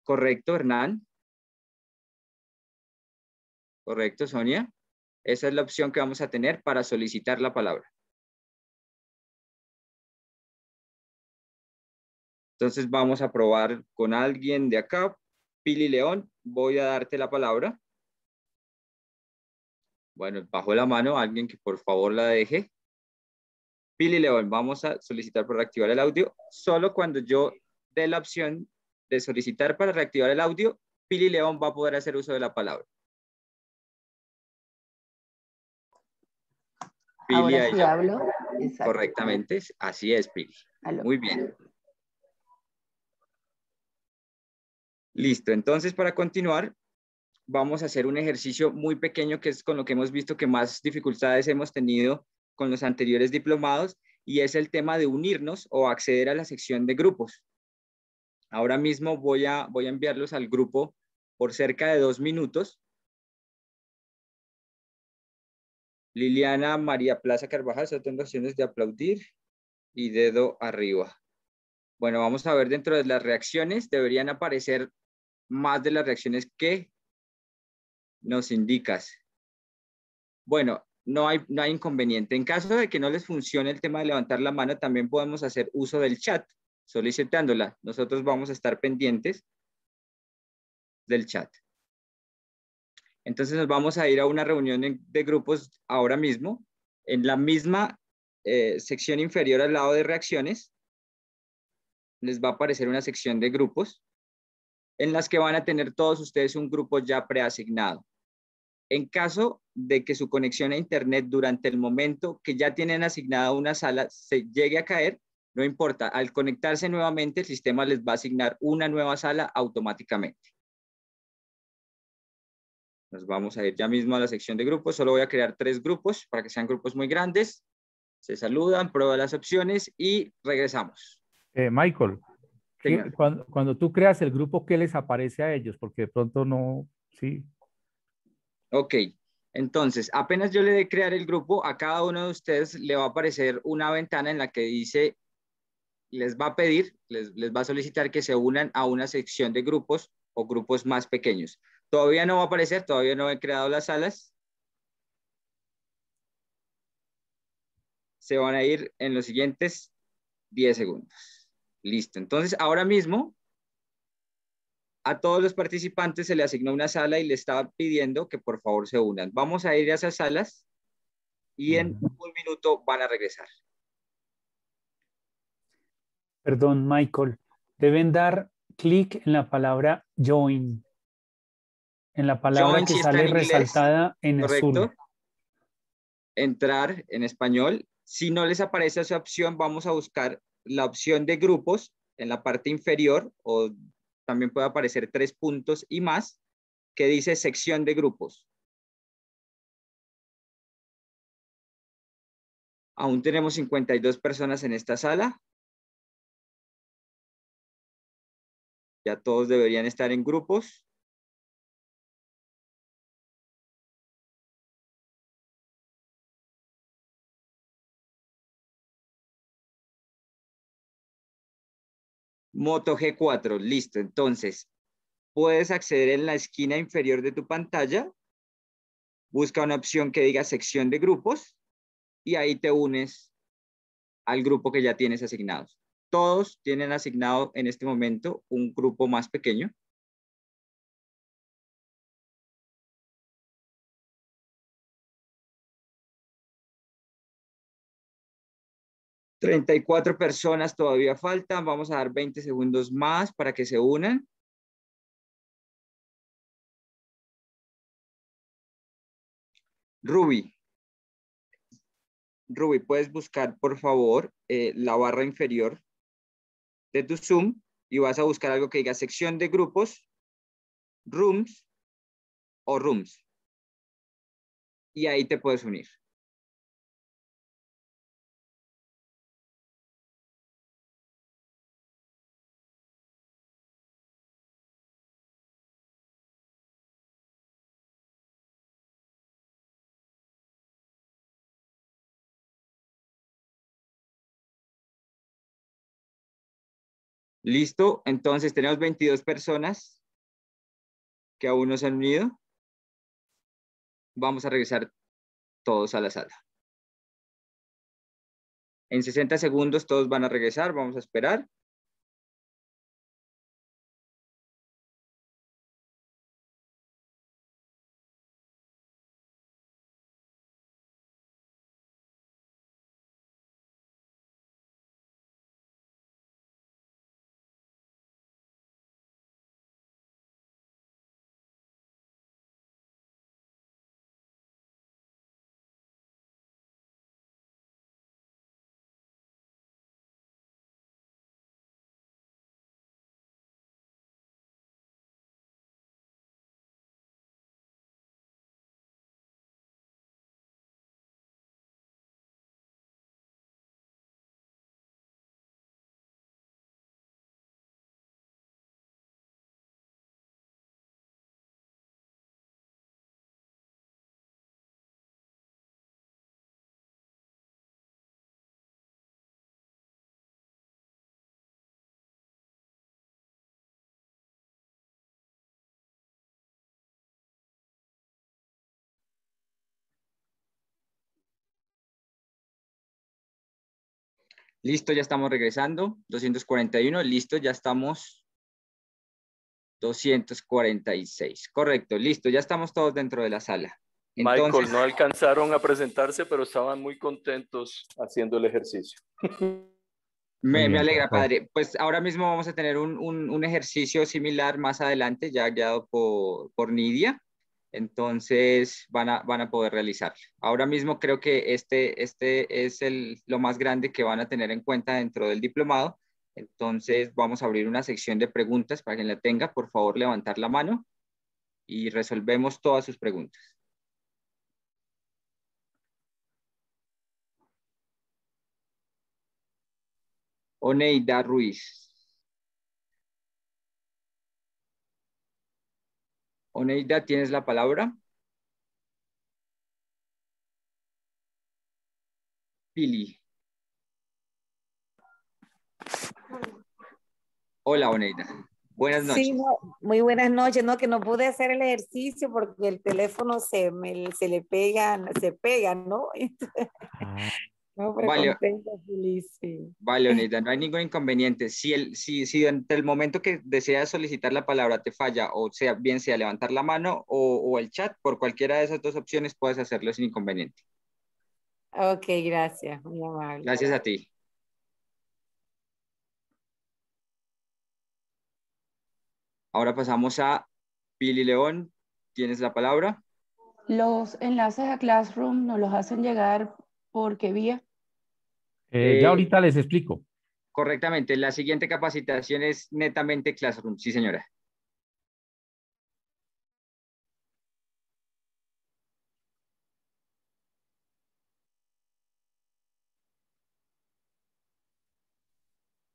Speaker 8: Correcto, Hernán. Correcto, Sonia. Esa es la opción que vamos a tener para solicitar la palabra. Entonces vamos a probar con alguien de acá. Pili León, voy a darte la palabra.
Speaker 3: Bueno, bajo la mano, alguien que por favor la deje. Pili León, vamos a solicitar para reactivar el audio. Solo cuando yo
Speaker 8: dé la opción de solicitar para reactivar el audio, Pili León va a poder hacer uso de la palabra. Pili, hablo. Correctamente, así es, Pili. Muy bien.
Speaker 3: Listo, entonces para continuar, vamos a hacer un ejercicio muy pequeño que es con lo que hemos visto que más dificultades hemos tenido con los anteriores diplomados y es el tema de unirnos o acceder a la sección de grupos.
Speaker 8: Ahora mismo voy a, voy a enviarlos al grupo por cerca de dos minutos. Liliana María Plaza Carvajal, solo tengo opciones de aplaudir y dedo arriba. Bueno, vamos a ver
Speaker 3: dentro de las reacciones, deberían aparecer más de las reacciones que nos indicas. Bueno, no hay, inconveniente. En caso de que no les funcione el tema de levantar la mano, también podemos hacer uso del chat solicitándola. Nosotros vamos a estar pendientes del chat. Entonces nos vamos a ir a una reunión de grupos ahora mismo, en la misma eh, sección inferior al lado de reacciones, les va a aparecer una sección de grupos en las que van a tener todos ustedes un grupo ya preasignado. En caso de que su conexión a Internet durante el momento que ya tienen asignada una sala se llegue a caer, no importa, al conectarse nuevamente el sistema les va a asignar una nueva sala automáticamente. Nos vamos a ir ya mismo a la sección de grupos. Solo voy a crear tres grupos para que sean grupos muy grandes. Se saludan, prueban las opciones y regresamos.
Speaker 2: Eh, Michael, cuando, tú creas el grupo, ¿qué les aparece a ellos? Porque de pronto no, sí.
Speaker 3: Ok, entonces, apenas yo le dé crear el grupo, a cada uno de ustedes le va a aparecer una ventana en la que dice, les va a pedir, les, les va a solicitar que se unan a una sección de grupos o grupos más pequeños. Todavía no va a aparecer, todavía no he creado las salas, se van a ir en los siguientes 10 segundos. Listo. Entonces, ahora mismo, a todos los participantes se le asignó una sala y le estaba pidiendo que por favor se unan. Vamos a ir a esas salas y en un minuto van a regresar.
Speaker 4: Perdón, Michael. Deben dar clic en la palabra join. En la palabra que sale resaltada en azul.
Speaker 3: Entrar en español. Si no les aparece esa opción, vamos a buscar la opción de grupos en la parte
Speaker 8: inferior o también puede aparecer tres puntos y más que dice sección de grupos. Aún tenemos 52 personas en esta sala. Ya todos deberían estar en grupos. Moto G4, listo. Entonces, puedes acceder en la esquina inferior de tu pantalla,
Speaker 3: busca una opción que diga sección de grupos y ahí te
Speaker 8: unes al grupo que ya tienes asignados. Todos tienen asignado en este momento un grupo más pequeño, 34 personas todavía faltan. Vamos a dar 20 segundos más para que se unan. Ruby. Ruby, puedes buscar, por favor, eh, la barra inferior de tu Zoom y vas a buscar algo que diga sección de grupos, rooms o rooms. Y ahí te puedes unir. Listo, entonces tenemos 22 personas que aún no se han unido. Vamos a regresar todos a la sala.
Speaker 9: En 60 segundos todos van a regresar, vamos a esperar.
Speaker 8: Listo, ya estamos regresando. 241, listo, ya
Speaker 3: estamos. 246, correcto, listo, ya estamos todos dentro de la sala. Michael, no
Speaker 1: alcanzaron a presentarse, pero estaban muy contentos
Speaker 3: haciendo el ejercicio.
Speaker 1: Me, alegra, padre.
Speaker 3: Pues ahora mismo vamos a tener un, ejercicio similar más adelante, ya guiado por, por Nidia entonces van a, poder realizar. Ahora mismo creo que este, este, es el, lo más grande que van a tener en cuenta dentro del diplomado. Entonces vamos a abrir una sección de preguntas para quien la tenga, por favor levantar la mano y resolvemos todas sus preguntas. Oneida Ruiz, Oneida, ¿tienes la palabra?
Speaker 5: Pili.
Speaker 8: Hola,
Speaker 3: Oneida. Buenas noches. Sí,
Speaker 5: muy buenas noches. No, que no pude hacer el ejercicio porque el teléfono se, me, se le pega, se pega, ¿no? Ah vale, contenta,
Speaker 3: no hay ningún inconveniente. Si, el, si, si el momento que deseas solicitar la palabra te falla, o sea, bien sea levantar la mano o, el chat, por cualquiera de esas dos opciones puedes hacerlo sin inconveniente.
Speaker 5: Ok, gracias,
Speaker 3: Gracias a ti. Ahora pasamos a Pili León. ¿Tienes la palabra? Los enlaces a Classroom nos los hacen llegar porque vía? Eh, ya eh, ahorita les explico. Correctamente, la siguiente capacitación es
Speaker 8: netamente Classroom, sí señora.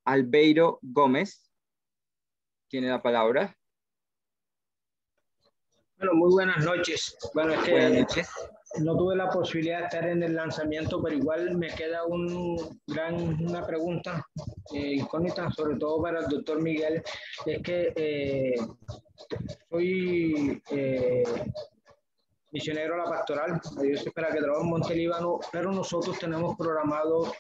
Speaker 8: Albeiro Gómez
Speaker 3: tiene la palabra. Bueno, muy buenas noches. buenas noches
Speaker 8: no tuve la posibilidad de estar en el lanzamiento, pero igual me
Speaker 3: queda un gran, una pregunta eh, incógnita, sobre todo para el doctor Miguel, es que eh, soy eh, Misionero a La Pastoral, Dios espera que trabaje en Montelíbano, pero nosotros tenemos programado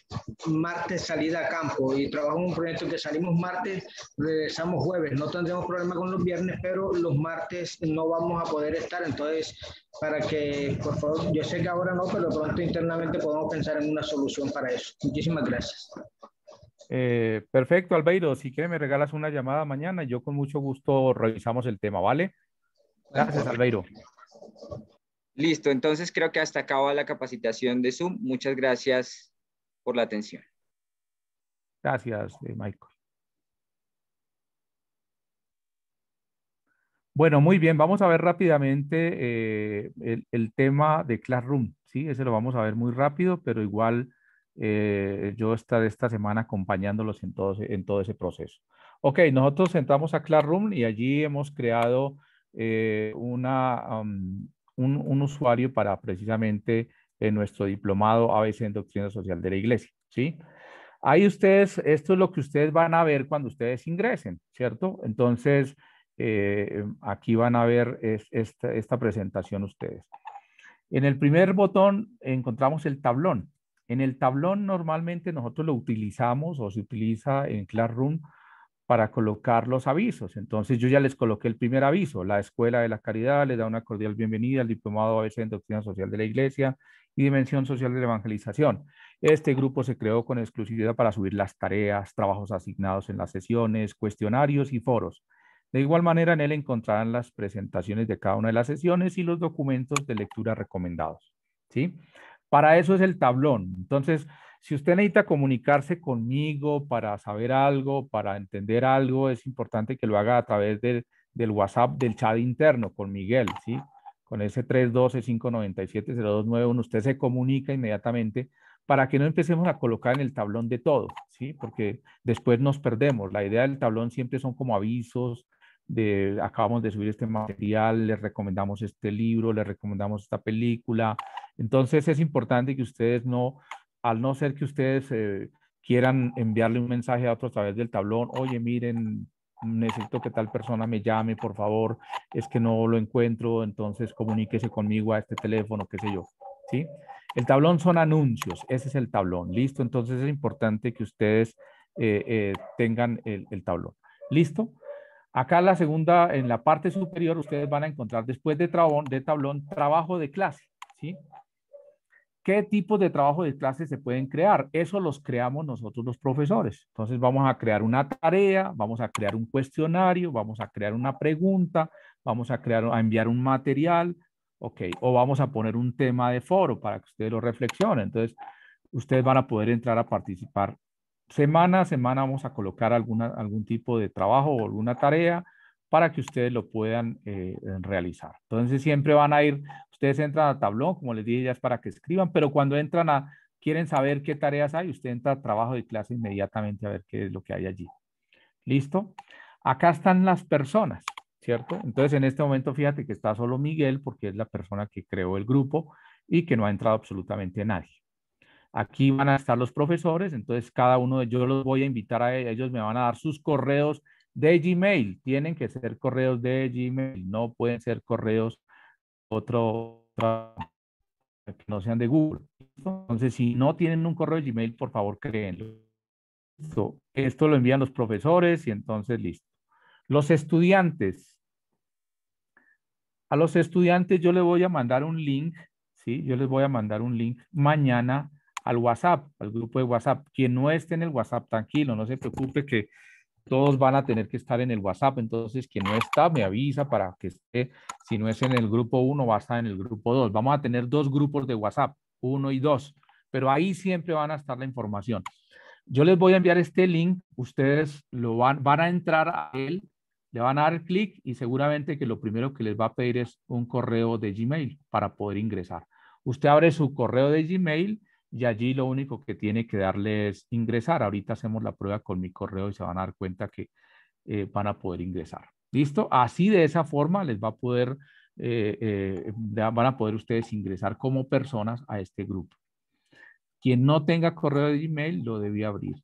Speaker 3: martes salida a campo y trabajamos un proyecto que salimos martes, regresamos jueves. No tendremos problema con los viernes, pero los martes no vamos a poder estar. Entonces, para que, por favor, yo sé que ahora no, pero pronto internamente podemos pensar en una solución para eso. Muchísimas gracias.
Speaker 2: Eh, perfecto, Albeiro. Si quieres, me regalas una llamada mañana yo con mucho gusto revisamos el tema, ¿vale? Gracias, Albeiro.
Speaker 3: Listo, entonces creo que hasta acaba la capacitación de Zoom. Muchas gracias por la atención.
Speaker 2: Gracias, eh, Michael. Bueno, muy bien, vamos a ver rápidamente eh, el, tema de Classroom, ¿sí? Ese lo vamos a ver muy rápido, pero igual eh, yo estaré esta semana acompañándolos en todo, en todo ese proceso. Ok, nosotros entramos a Classroom y allí hemos creado una, un, usuario para precisamente eh, nuestro diplomado ABC en Doctrina Social de la Iglesia, ¿sí? Ahí ustedes, esto es lo que ustedes van a ver cuando ustedes ingresen, ¿cierto? Entonces, eh, aquí van a ver esta, esta presentación ustedes. En el primer botón encontramos el tablón. En el tablón normalmente nosotros lo utilizamos o se utiliza en Classroom para colocar los avisos. Entonces yo ya les coloqué el primer aviso, la Escuela de la Caridad les da una cordial bienvenida al Diplomado ABC en Doctrina Social de la Iglesia y Dimensión Social de la Evangelización. Este grupo se creó con exclusividad para subir las tareas, trabajos asignados en las sesiones, cuestionarios y foros. De igual manera, en él encontrarán las presentaciones de cada una de las sesiones y los documentos de lectura recomendados. ¿sí? Para eso es el tablón. Entonces, si usted necesita comunicarse conmigo para saber algo, para entender algo, es importante que lo haga a través del, WhatsApp del chat interno con Miguel, ¿sí? Con ese 312-597-0291 usted se comunica inmediatamente para que no empecemos a colocar en el tablón de todo, ¿sí? Porque después nos perdemos. La idea del tablón siempre son como avisos, de acabamos de subir este material, les recomendamos este libro, les recomendamos esta película. Entonces es importante que ustedes no al no ser que ustedes eh, quieran enviarle un mensaje a otro a través del tablón, oye, miren, necesito que tal persona me llame, por favor, es que no lo encuentro, entonces comuníquese conmigo a este teléfono, qué sé yo, ¿sí? El tablón son anuncios, ese es el tablón, ¿listo? Entonces es importante que ustedes eh, eh, tengan el, tablón, ¿listo? Acá la segunda, en la parte superior, ustedes van a encontrar después de, tablón, de tablón, trabajo de clase, ¿sí? ¿Qué tipos de trabajo de clase se pueden crear? Eso los creamos nosotros los profesores. Entonces vamos a crear una tarea, vamos a crear un cuestionario, vamos a crear una pregunta, vamos a, crear, a enviar un material, ok, o vamos a poner un tema de foro para que ustedes lo reflexionen. Entonces, ustedes van a poder entrar a participar. Semana a semana vamos a colocar alguna, algún tipo de trabajo o alguna tarea para que ustedes lo puedan eh, realizar. Entonces siempre van a ir Ustedes entran a Tablón, como les dije, ya es para que escriban, pero cuando entran a, quieren saber qué tareas hay, usted entra a trabajo de clase inmediatamente a ver qué es lo que hay allí. ¿Listo? Acá están las personas, ¿cierto? Entonces, en este momento, fíjate que está solo Miguel, porque es la persona que creó el grupo y que no ha entrado absolutamente nadie. Aquí van a estar los profesores, entonces cada uno de ellos los voy a invitar a e, ellos, me van a dar sus correos de Gmail. Tienen que ser correos de Gmail, no pueden ser correos otro, que no sean de Google. Entonces, si no tienen un correo de Gmail, por favor, créenlo. Esto, esto lo envían los profesores y entonces listo. Los estudiantes. A los estudiantes yo les voy a mandar un link, ¿sí? Yo les voy a mandar un link mañana al WhatsApp, al grupo de WhatsApp. Quien no esté en el WhatsApp, tranquilo, no se preocupe que todos van a tener que estar en el WhatsApp, entonces quien no está me avisa para que esté, si no es en el grupo 1 va a estar en el grupo 2. Vamos a tener dos grupos de WhatsApp, 1 y 2. pero ahí siempre van a estar la información. Yo les voy a enviar este link, ustedes lo van, van a entrar a él, le van a dar clic y seguramente que lo primero que les va a pedir es un correo de Gmail para poder ingresar. Usted abre su correo de Gmail y allí lo único que tiene que darle es ingresar. Ahorita hacemos la prueba con mi correo y se van a dar cuenta que eh, van a poder ingresar. ¿Listo? Así de esa forma les va a poder, eh, eh, van a poder ustedes ingresar como personas a este grupo. Quien no tenga correo de Gmail lo debe abrir.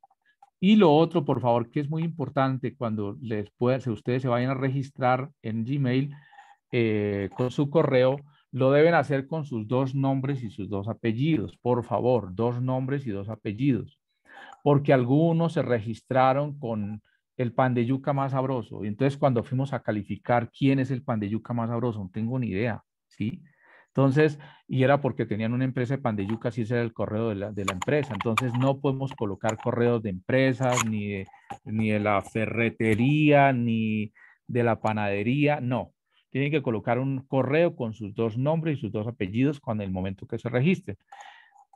Speaker 2: Y lo otro, por favor, que es muy importante cuando les pueda, ustedes se vayan a registrar en Gmail con su correo, lo deben hacer con sus dos nombres y sus dos apellidos, por favor, dos nombres y dos apellidos, porque algunos se registraron con el pan de yuca más sabroso. Y entonces cuando fuimos a calificar quién es el pan de yuca más sabroso, no tengo ni idea, ¿sí? Entonces, y era porque tenían una empresa de pan de yuca, así era el correo de la, empresa. Entonces, no podemos colocar correos de empresas, ni de, ni de la ferretería, ni de la panadería, no tienen que colocar un correo con sus dos nombres y sus dos apellidos con el momento que se registren.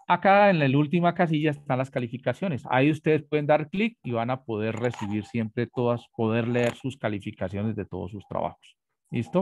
Speaker 2: Acá en la última casilla están las calificaciones. Ahí ustedes pueden dar clic y van a poder recibir siempre todas, poder leer sus calificaciones de todos sus trabajos. ¿Listo?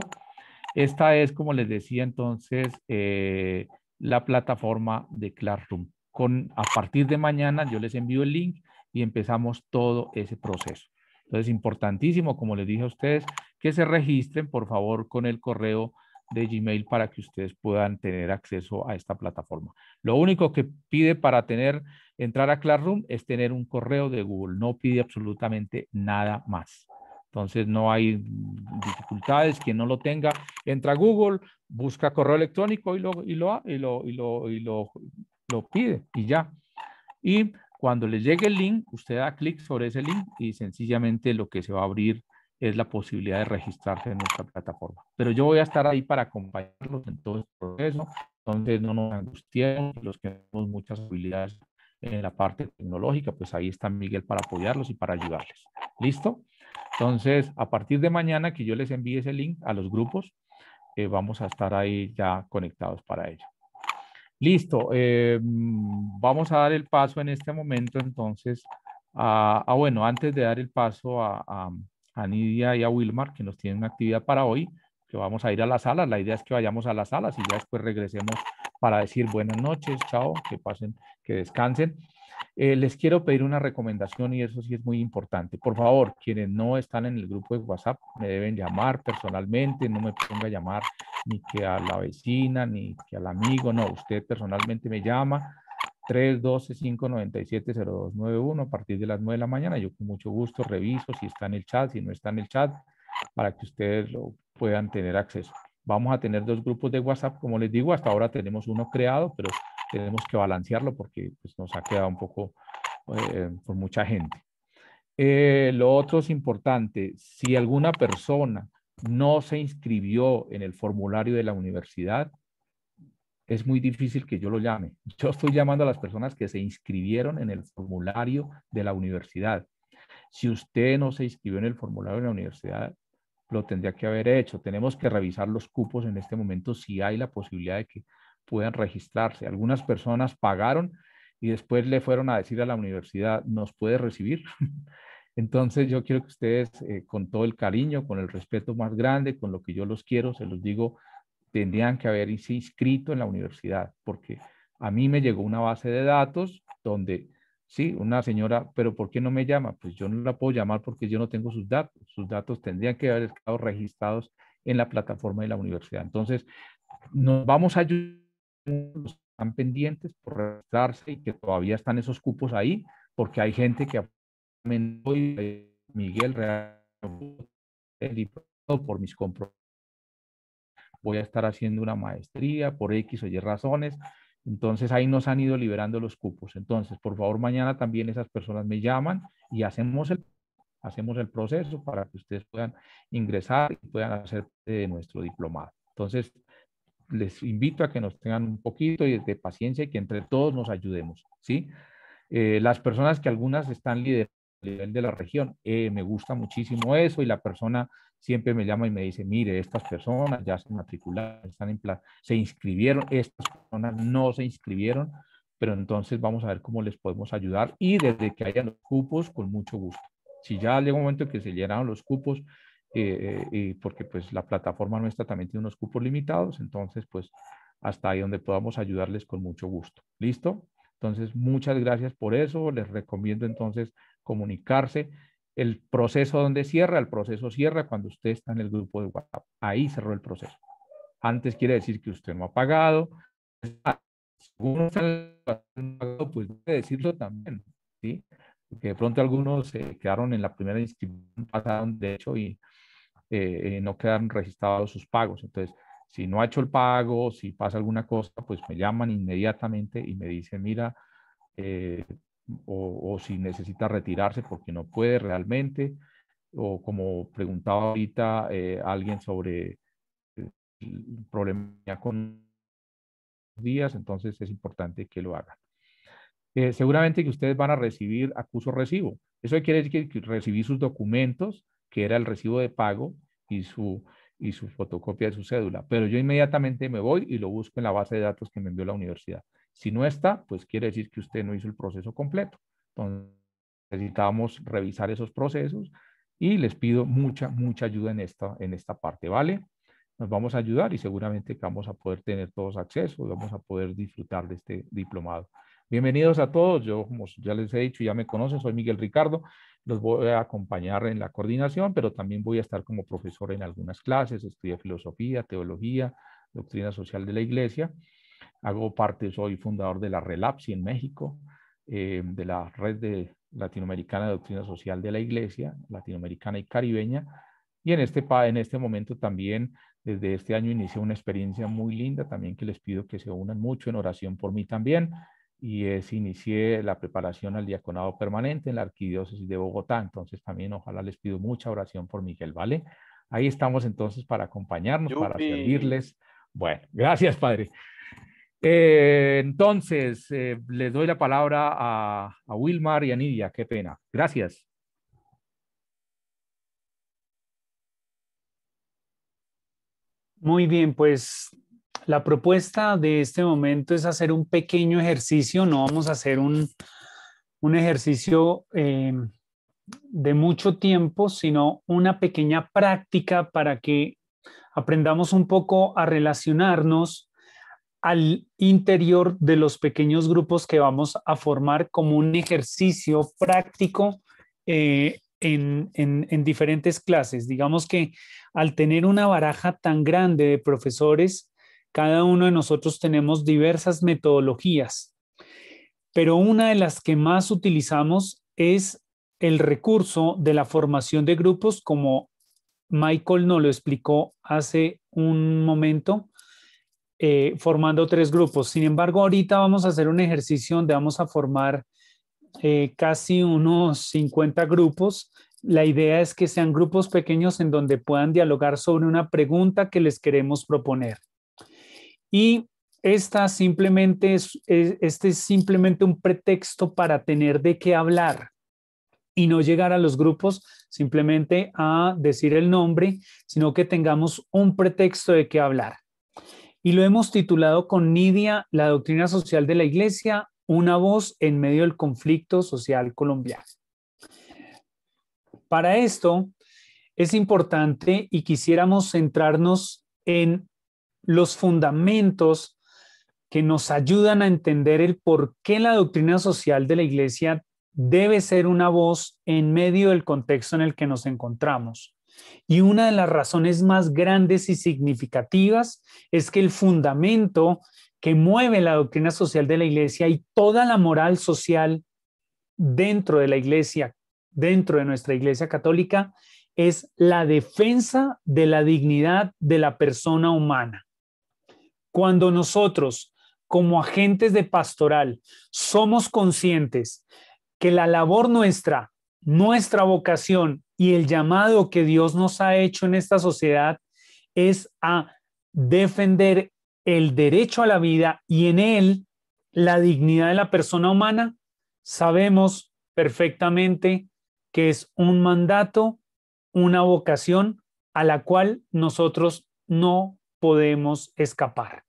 Speaker 2: Esta es, como les decía entonces, eh, la plataforma de Classroom. Con, a partir de mañana yo les envío el link y empezamos todo ese proceso. Entonces, importantísimo, como les dije a ustedes, que se registren, por favor, con el correo de Gmail para que ustedes puedan tener acceso a esta plataforma. Lo único que pide para tener, entrar a Classroom es tener un correo de Google. No pide absolutamente nada más. Entonces no hay dificultades. Quien no lo tenga, entra a Google, busca correo electrónico y lo, y lo, y lo, y lo, y lo pide y ya. Y cuando les llegue el link, usted da clic sobre ese link y sencillamente lo que se va a abrir es la posibilidad de registrarse en nuestra plataforma. Pero yo voy a estar ahí para acompañarlos en todo el este proceso, entonces no nos angustiemos, los que tenemos muchas habilidades en la parte tecnológica, pues ahí está Miguel para apoyarlos y para ayudarles. ¿Listo? Entonces, a partir de mañana que yo les envíe ese link a los grupos, eh, vamos a estar ahí ya conectados para ello. Listo, eh, mm, vamos a dar el paso en este momento entonces a, bueno, antes de dar el paso a, Nidia y a Wilmar, que nos tienen una actividad para hoy, que vamos a ir a las salas, la idea es que vayamos a las salas y ya después regresemos para decir buenas noches, chao, que pasen, que descansen. Eh, les quiero pedir una recomendación y eso sí es muy importante. Por favor, quienes no están en el grupo de WhatsApp, me deben llamar personalmente, no me ponga a llamar ni que a la vecina, ni que al amigo, no, usted personalmente me llama 312-597-0291 a partir de las 9 de la mañana. Yo con mucho gusto reviso si está en el chat, si no está en el chat, para que ustedes lo puedan tener acceso. Vamos a tener dos grupos de WhatsApp, como les digo, hasta ahora tenemos uno creado, pero tenemos que balancearlo porque pues, nos ha quedado un poco por eh, eh, mucha gente. Eh, lo otro es importante, si alguna persona no se inscribió en el formulario de la universidad, es muy difícil que yo lo llame. Yo estoy llamando a las personas que se inscribieron en el formulario de la universidad. Si usted no se inscribió en el formulario de la universidad, lo tendría que haber hecho. Tenemos que revisar los cupos en este momento si hay la posibilidad de que pueden registrarse. Algunas personas pagaron y después le fueron a decir a la universidad, ¿nos puede recibir? Entonces yo quiero que ustedes, eh, con todo el cariño, con el respeto más grande, con lo que yo los quiero, se los digo, tendrían que haberse inscrito en la universidad, porque a mí me llegó una base de datos donde, sí, una señora, pero ¿por qué no me llama? Pues yo no la puedo llamar porque yo no tengo sus datos. Sus datos tendrían que haber estado registrados en la plataforma de la universidad. Entonces, nos vamos a ayudar están pendientes por registrarse y que todavía están esos cupos ahí, porque hay gente que eh, Miguel por mis compromisos voy a estar haciendo una maestría por X o Y razones. Entonces ahí nos han ido liberando los cupos. Entonces, por favor, mañana también esas personas me llaman y hacemos el, hacemos el proceso para que ustedes puedan ingresar y puedan hacer de eh, nuestro diplomado. Entonces, les invito a que nos tengan un poquito de paciencia y que entre todos nos ayudemos, ¿sí? Eh, las personas que algunas están líder a nivel de la región, eh, me gusta muchísimo eso y la persona siempre me llama y me dice, mire, estas personas ya se matricularon, están en plan, se inscribieron, estas personas no se inscribieron, pero entonces vamos a ver cómo les podemos ayudar y desde que hayan los cupos, con mucho gusto. Si ya llega un momento que se llenaron los cupos, eh, porque pues la plataforma nuestra también tiene unos cupos limitados, entonces pues hasta ahí donde podamos ayudarles con mucho gusto. ¿Listo? Entonces, muchas gracias por eso. Les recomiendo entonces comunicarse. El proceso donde cierra, el proceso cierra cuando usted está en el grupo de WhatsApp. Ahí cerró el proceso. Antes quiere decir que usted no ha pagado. Según pues debe decirlo también, ¿sí? Porque de pronto algunos se quedaron en la primera inscripción, pasaron de hecho y eh, eh, no quedan registrados sus pagos. Entonces, si no ha hecho el pago, si pasa alguna cosa, pues me llaman inmediatamente y me dicen, mira, eh, o, si necesita retirarse porque no puede realmente, o como preguntaba ahorita alguien sobre el problema con días, entonces es importante que lo hagan. seguramente que ustedes van a recibir acuso recibo. Eso quiere decir que recibir sus documentos que era el recibo de pago y su, y su fotocopia de su cédula. Pero yo inmediatamente me voy y lo busco en la base de datos que me envió la universidad. Si no está, pues quiere decir que usted no hizo el proceso completo. Entonces, necesitamos revisar esos procesos y les pido mucha, mucha ayuda en esta, en esta parte, ¿vale? Nos vamos a ayudar y seguramente vamos a poder tener todos acceso, vamos a poder disfrutar de este diplomado. Bienvenidos a todos. Yo, como ya les he dicho, ya me conocen, soy Miguel Ricardo. Los voy a acompañar en la coordinación, pero también voy a estar como profesor en algunas clases. Estudio filosofía, teología, doctrina social de la iglesia. Hago parte, soy fundador de la RELAPSI en México, eh, de la red latinoamericana de doctrina social de la iglesia, latinoamericana y caribeña. Y en este, en este momento también, desde este año, inicia una experiencia muy linda también que les pido que se unan mucho en oración por mí también y es inicié la preparación al diaconado permanente en la arquidiócesis de Bogotá. Entonces también ojalá les pido mucha oración por Miguel, ¿vale? Ahí estamos entonces para acompañarnos, para servirles. Bueno, gracias, padre. Eh, entonces, eh, les doy la palabra a, a Wilmar y a Nidia. Qué pena. Gracias.
Speaker 4: Muy bien, pues la propuesta de este momento es hacer un pequeño ejercicio, no vamos a hacer un, ejercicio eh, de mucho tiempo, sino una pequeña práctica para que aprendamos un poco a relacionarnos al interior de los pequeños grupos que vamos a formar como un ejercicio práctico eh, en diferentes clases. Digamos que al tener una baraja tan grande de profesores, cada uno de nosotros tenemos diversas metodologías, pero una de las que más utilizamos es el recurso de la formación de grupos, como Michael nos lo explicó hace un momento, eh, formando tres grupos. Sin embargo, ahorita vamos a hacer un ejercicio donde vamos a formar eh, casi unos 50 grupos. La idea es que sean grupos pequeños en donde puedan dialogar sobre una pregunta que les queremos proponer. Y esta simplemente es, este es simplemente un pretexto para tener de qué hablar y no llegar a los grupos simplemente a decir el nombre, sino que tengamos un pretexto de qué hablar. Y lo hemos titulado con Nidia, la doctrina social de la iglesia, una voz en medio del conflicto social colombiano. Para esto es importante y quisiéramos centrarnos en los fundamentos que nos ayudan a entender el por qué la doctrina social de la Iglesia debe ser una voz en medio del contexto en el que nos encontramos. Y una de las razones más grandes y significativas es que el fundamento que mueve la doctrina social de la Iglesia y toda la moral social dentro de la Iglesia, dentro de nuestra Iglesia católica, es la defensa de la dignidad de la persona humana. Cuando nosotros, como agentes de pastoral, somos conscientes que la labor nuestra, nuestra vocación y el llamado que Dios nos ha hecho en esta sociedad es a defender el derecho a la vida y en él la dignidad de la persona humana, sabemos perfectamente que es un mandato, una vocación a la cual nosotros no podemos escapar.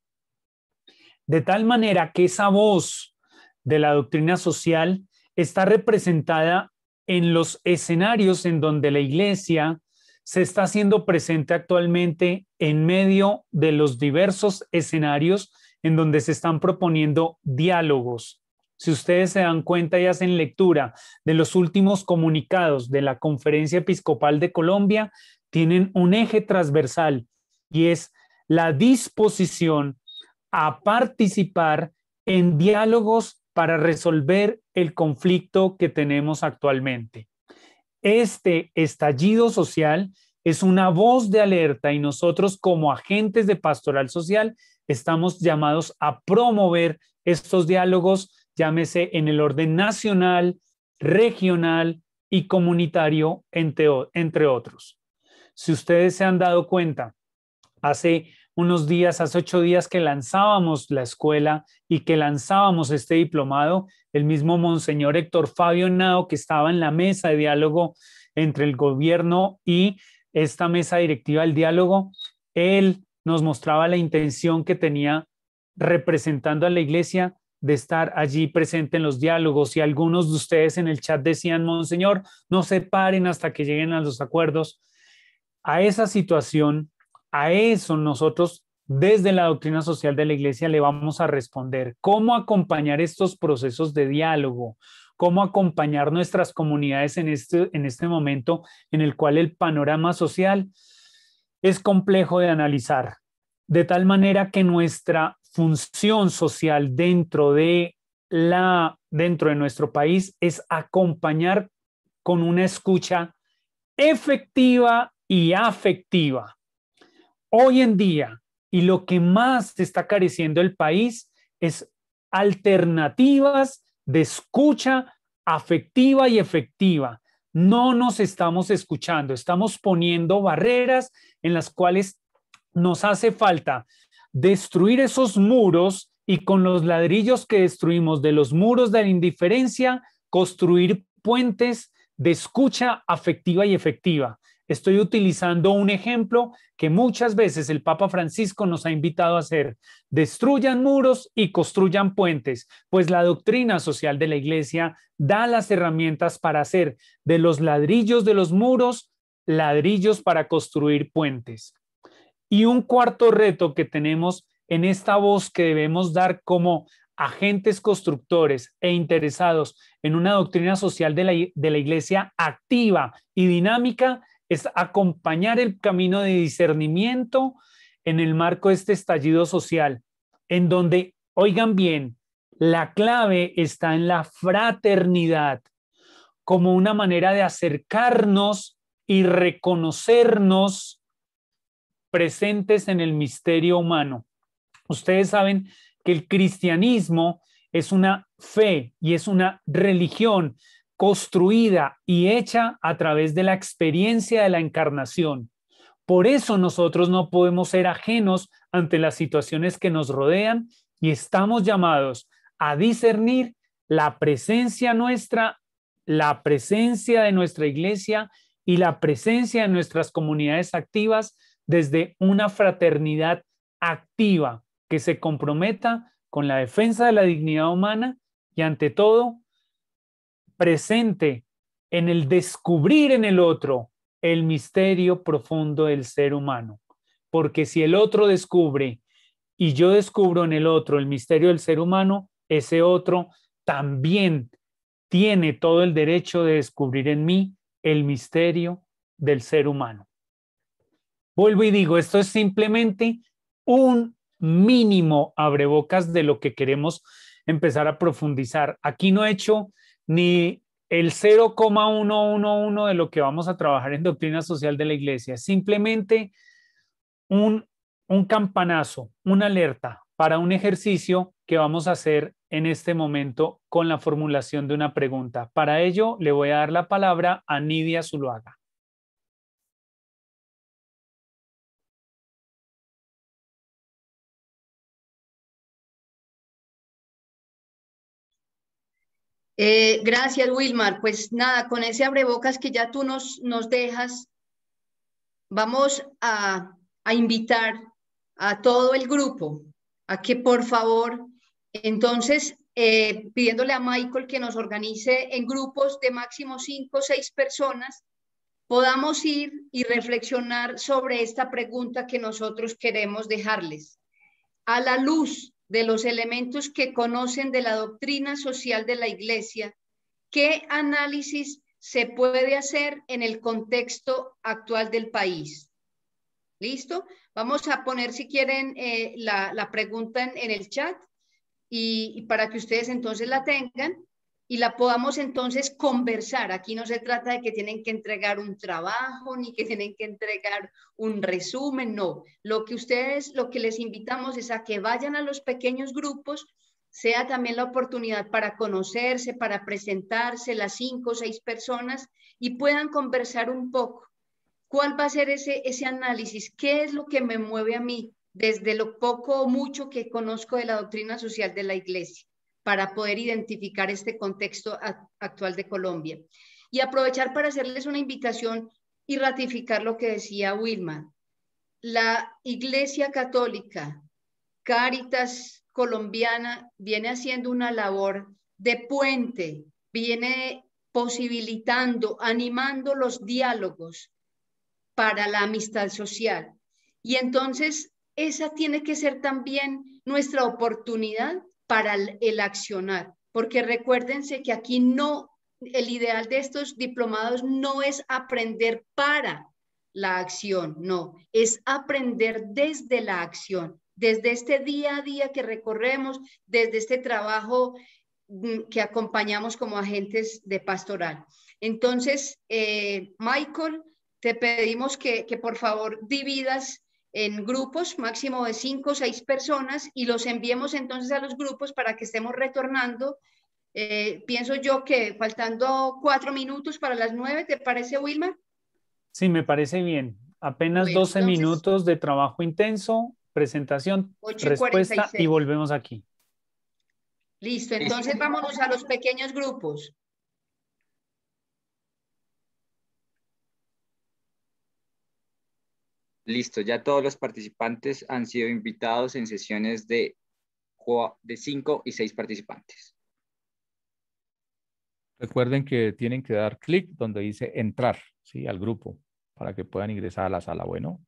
Speaker 4: De tal manera que esa voz de la doctrina social está representada en los escenarios en donde la iglesia se está haciendo presente actualmente en medio de los diversos escenarios en donde se están proponiendo diálogos. Si ustedes se dan cuenta y hacen lectura de los últimos comunicados de la Conferencia Episcopal de Colombia, tienen un eje transversal y es la disposición a participar en diálogos para resolver el conflicto que tenemos actualmente. Este estallido social es una voz de alerta y nosotros como agentes de pastoral social estamos llamados a promover estos diálogos, llámese en el orden nacional, regional y comunitario, entre, otros. Si ustedes se han dado cuenta, hace unos días, hace ocho días que lanzábamos la escuela y que lanzábamos este diplomado, el mismo Monseñor Héctor Fabio Nao, que estaba en la mesa de diálogo entre el gobierno y esta mesa directiva del diálogo, él nos mostraba la intención que tenía representando a la iglesia de estar allí presente en los diálogos y algunos de ustedes en el chat decían, Monseñor, no se paren hasta que lleguen a los acuerdos. A esa situación a eso nosotros desde la doctrina social de la Iglesia le vamos a responder. ¿Cómo acompañar estos procesos de diálogo? ¿Cómo acompañar nuestras comunidades en este, en este momento en el cual el panorama social es complejo de analizar? De tal manera que nuestra función social dentro de, la, dentro de nuestro país es acompañar con una escucha efectiva y afectiva hoy en día y lo que más está careciendo el país es alternativas de escucha afectiva y efectiva. No nos estamos escuchando, estamos poniendo barreras en las cuales nos hace falta destruir esos muros y con los ladrillos que destruimos de los muros de la indiferencia, construir puentes de escucha afectiva y efectiva. Estoy utilizando un ejemplo que muchas veces el Papa Francisco nos ha invitado a hacer. Destruyan muros y construyan puentes, pues la doctrina social de la Iglesia da las herramientas para hacer de los ladrillos de los muros ladrillos para construir puentes. Y un cuarto reto que tenemos en esta voz que debemos dar como agentes constructores e interesados en una doctrina social de la, Iglesia activa y dinámica es acompañar el camino de discernimiento en el marco de este estallido social, en donde, oigan bien, la clave está en la fraternidad como una manera de acercarnos y reconocernos presentes en el misterio humano. Ustedes saben que el cristianismo es una fe y es una religión construida y hecha a través de la experiencia de la encarnación. Por eso nosotros no podemos ser ajenos ante las situaciones que nos rodean y estamos llamados a discernir la presencia nuestra, la presencia de nuestra iglesia y la presencia de nuestras comunidades activas desde una fraternidad activa que se comprometa con la defensa de la dignidad humana y ante todo presente en el descubrir en el otro el misterio profundo del ser humano. Porque si el otro descubre y yo descubro en el otro el misterio del ser humano, ese otro también tiene todo el derecho de descubrir en mí el misterio del ser humano. Vuelvo y digo, esto es simplemente un mínimo abrebocas de lo que queremos empezar a profundizar. Aquí no he hecho ni el 0,111 de lo que vamos a trabajar en doctrina social de la iglesia, simplemente un, un campanazo, una alerta para un ejercicio que vamos a hacer en este momento con la formulación de una pregunta. Para ello, le voy a dar la palabra a Nidia Zuluaga.
Speaker 5: Eh, gracias, Wilmar. Pues nada, con ese abrebocas que ya tú nos, nos dejas, vamos a, invitar a todo el grupo a que por favor, entonces, eh, pidiéndole a Michael que nos organice en grupos de máximo cinco o seis personas, podamos ir y reflexionar sobre esta pregunta que nosotros queremos dejarles. A la luz de los elementos que conocen de la doctrina social de la Iglesia, ¿qué análisis se puede hacer en el contexto actual del país? ¿Listo? Vamos a poner, si quieren, eh, la, pregunta en, el chat y para que ustedes entonces la tengan y la podamos entonces conversar. Aquí no se trata de que tienen que entregar un trabajo ni que tienen que entregar un resumen, no. Lo que ustedes, lo que les invitamos es a que vayan a los pequeños grupos, sea también la oportunidad para conocerse, para presentarse las cinco o seis personas y puedan conversar un poco. ¿Cuál va a ser ese, ese análisis? ¿Qué es lo que me mueve a mí desde lo poco o mucho que conozco de la doctrina social de la iglesia? para poder identificar este contexto actual de Colombia. Y aprovechar para hacerles una invitación y ratificar lo que decía Wilma. La Iglesia Católica, Caritas colombiana, viene haciendo una labor de puente, viene posibilitando, animando los diálogos para la amistad social. Y entonces esa tiene que ser también nuestra oportunidad para el, accionar, porque recuérdense que aquí no, el ideal de estos diplomados no es aprender para la acción, no, es aprender desde la acción, desde este día a día que recorremos, desde este trabajo mm, que acompañamos como agentes de pastoral. Entonces, eh, Michael, te pedimos que, que por favor dividas en grupos máximo de cinco o seis personas y los enviemos entonces a los grupos para que estemos retornando. Eh, pienso yo que faltando cuatro minutos para las nueve, ¿te parece Wilma?
Speaker 4: Sí, me parece bien. Apenas 12 minutos de trabajo intenso, presentación, respuesta y volvemos aquí.
Speaker 5: Listo, entonces vámonos a los pequeños grupos.
Speaker 3: Listo, ya todos los participantes han sido invitados en sesiones de, de cinco y seis participantes.
Speaker 2: Recuerden que tienen que dar clic donde dice entrar ¿sí? al grupo para que puedan ingresar a la sala. Bueno.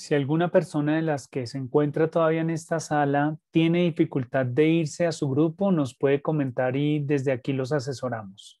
Speaker 4: si alguna persona de las que se encuentra todavía en esta sala tiene dificultad de irse a su grupo, nos puede comentar y desde aquí los asesoramos.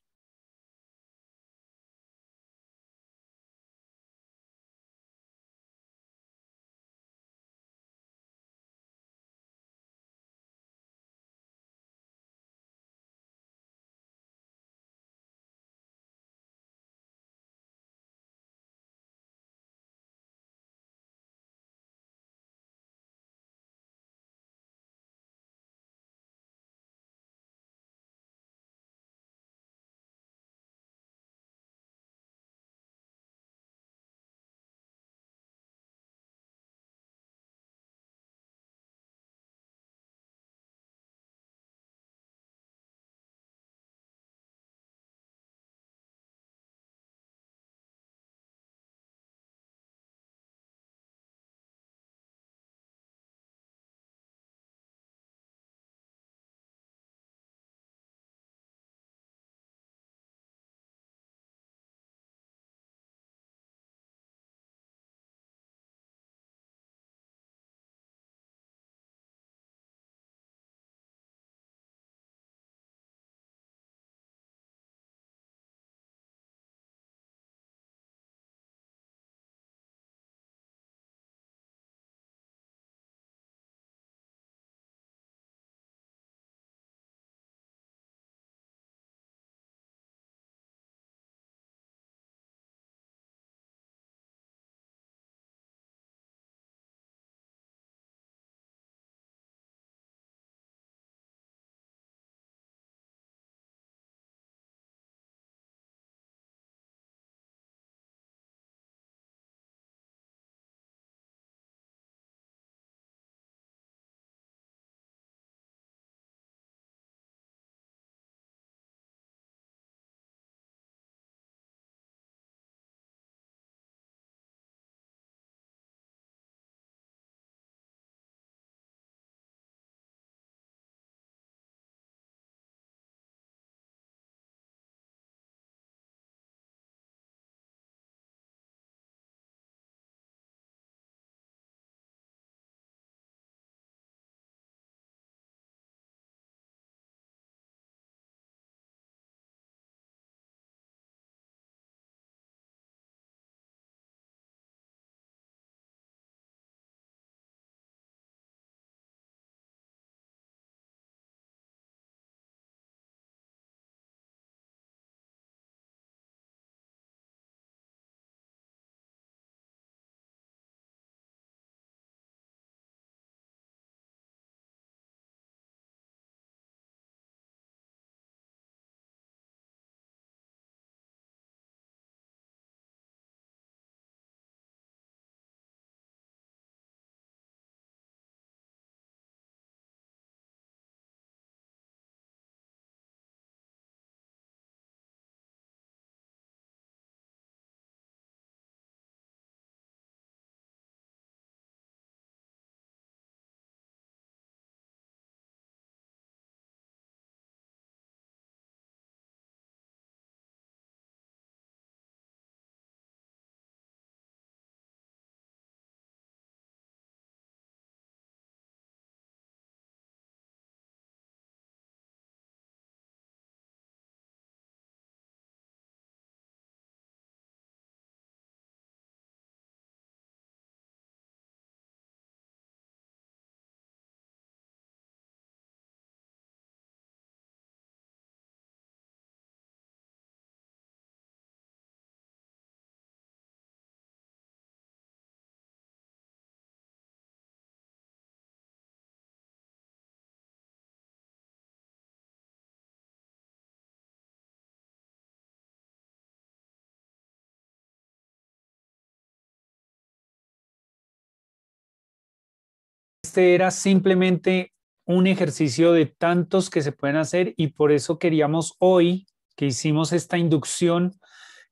Speaker 8: este era simplemente un ejercicio de tantos que se pueden hacer y por eso queríamos
Speaker 4: hoy que hicimos esta inducción,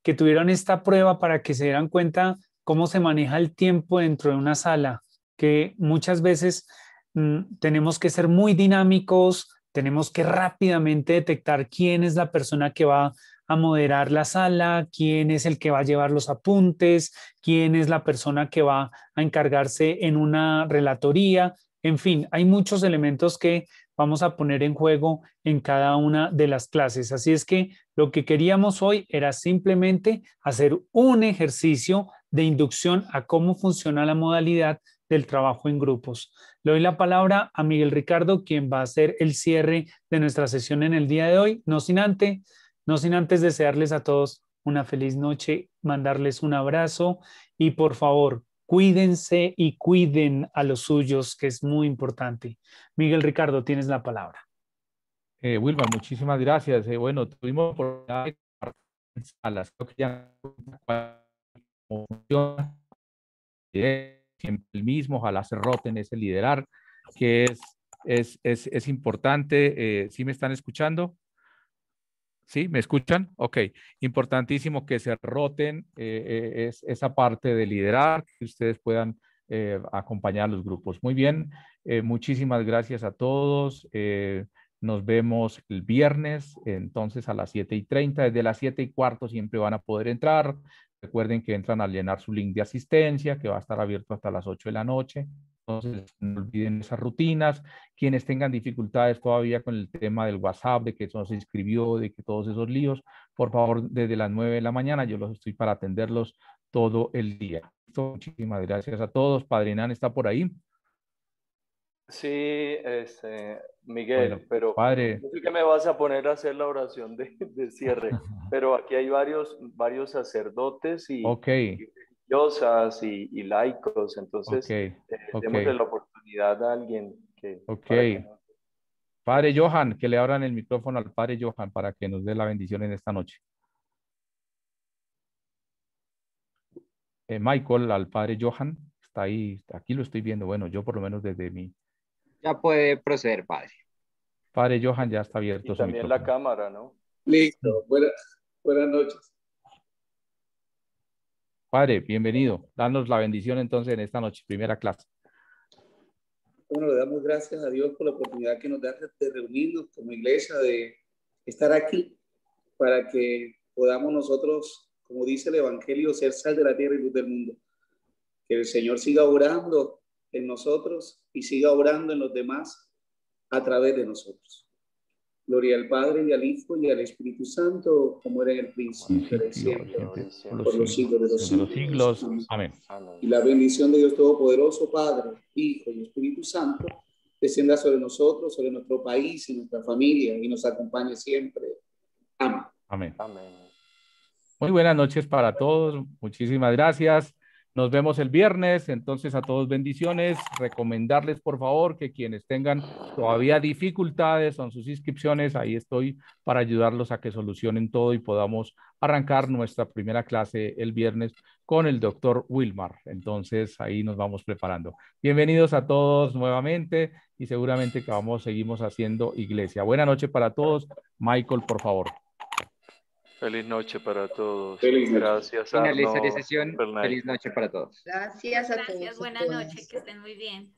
Speaker 4: que tuvieran esta prueba para que se dieran cuenta cómo se maneja el tiempo dentro de una sala, que muchas veces mm, tenemos que ser muy dinámicos, tenemos que rápidamente detectar quién es la persona que va a moderar la sala, quién es el que va a llevar los apuntes, quién es la persona que va a encargarse en una relatoría. En fin, hay muchos elementos que vamos a poner en juego en cada una de las clases. Así es que lo que queríamos hoy era simplemente hacer un ejercicio de inducción a cómo funciona la modalidad del trabajo en grupos. Le doy la palabra a Miguel Ricardo, quien va a hacer el cierre de nuestra sesión en el día de hoy, no sin antes no sin antes desearles a todos una feliz noche, mandarles un abrazo y por favor, cuídense y cuiden a los suyos, que es muy importante. Miguel Ricardo, tienes la palabra.
Speaker 2: Eh, Wilma, muchísimas gracias. Eh, bueno, tuvimos por a las eh, el mismo, ojalá se roten ese liderar, que es, es, importante. Eh, ¿Sí me están escuchando? ¿Sí? ¿Me escuchan? Ok. Importantísimo que se roten eh, eh, es, esa parte de liderar, que ustedes puedan eh, acompañar a los grupos. Muy bien. muchísimas gracias a todos. nos vemos el viernes, entonces a las 7 y 30. Desde las siete y cuarto siempre van a poder entrar. Recuerden que entran a llenar su link de asistencia, que va a estar abierto hasta las 8 de la noche. Entonces, no olviden esas rutinas. Quienes tengan dificultades todavía con el tema del WhatsApp, de que eso se inscribió, de que todos esos líos, por favor, desde las 9 de la mañana, yo los estoy para atenderlos todo el día. Muchísimas gracias a todos. Padre Padrinán está por ahí.
Speaker 1: Sí, este, Miguel, pero padre. que me vas a poner a hacer la oración de, cierre, pero aquí hay varios, varios sacerdotes y, okay y, laicos. Entonces, eh, la oportunidad a alguien que...
Speaker 2: Ok. Padre Johan, que le abran el micrófono al Padre Johan para que nos dé la bendición en esta noche. Eh, Michael, al Padre Johan, está ahí, aquí lo estoy viendo, bueno, yo por lo menos desde mi...
Speaker 3: Ya puede proceder, Padre.
Speaker 2: Padre Johan, ya está abierto. también la
Speaker 3: cámara, ¿no?
Speaker 1: Listo, buenas, buenas noches.
Speaker 2: Padre, bienvenido. Danos la bendición entonces en esta noche, primera clase.
Speaker 4: Bueno, le damos gracias a Dios por la oportunidad que nos da de reunirnos como iglesia, de estar aquí, para que podamos nosotros, como dice el Evangelio, ser sal de la tierra y luz del mundo. Que el Señor siga orando en nosotros y siga orando en los demás a través de nosotros. Gloria al Padre y al Hijo y al Espíritu Santo, como era en el principio, siempre, por los siglos de los siglos.
Speaker 2: Amén. Y la
Speaker 4: bendición de Dios Todopoderoso, Padre, Hijo y Espíritu Santo, descienda sobre nosotros, sobre nuestro país y nuestra familia y nos acompañe siempre.
Speaker 2: Amén. Amén. Muy buenas noches para todos. Muchísimas gracias. Nos vemos el viernes, entonces a todos bendiciones. Recomendarles por favor que quienes tengan todavía dificultades con sus inscripciones, ahí estoy para ayudarlos a que solucionen todo y podamos arrancar nuestra primera clase el viernes con el doctor Wilmar. Entonces ahí nos vamos preparando. Bienvenidos a todos nuevamente y seguramente que vamos, seguimos haciendo iglesia. Buena noche para todos. Michael, por
Speaker 5: favor.
Speaker 1: Feliz noche para todos. Feliz noche. Gracias. la sesión. Feliz noche para todos.
Speaker 5: Gracias
Speaker 9: a
Speaker 6: todos. Gracias, buenas noches, que estén muy bien.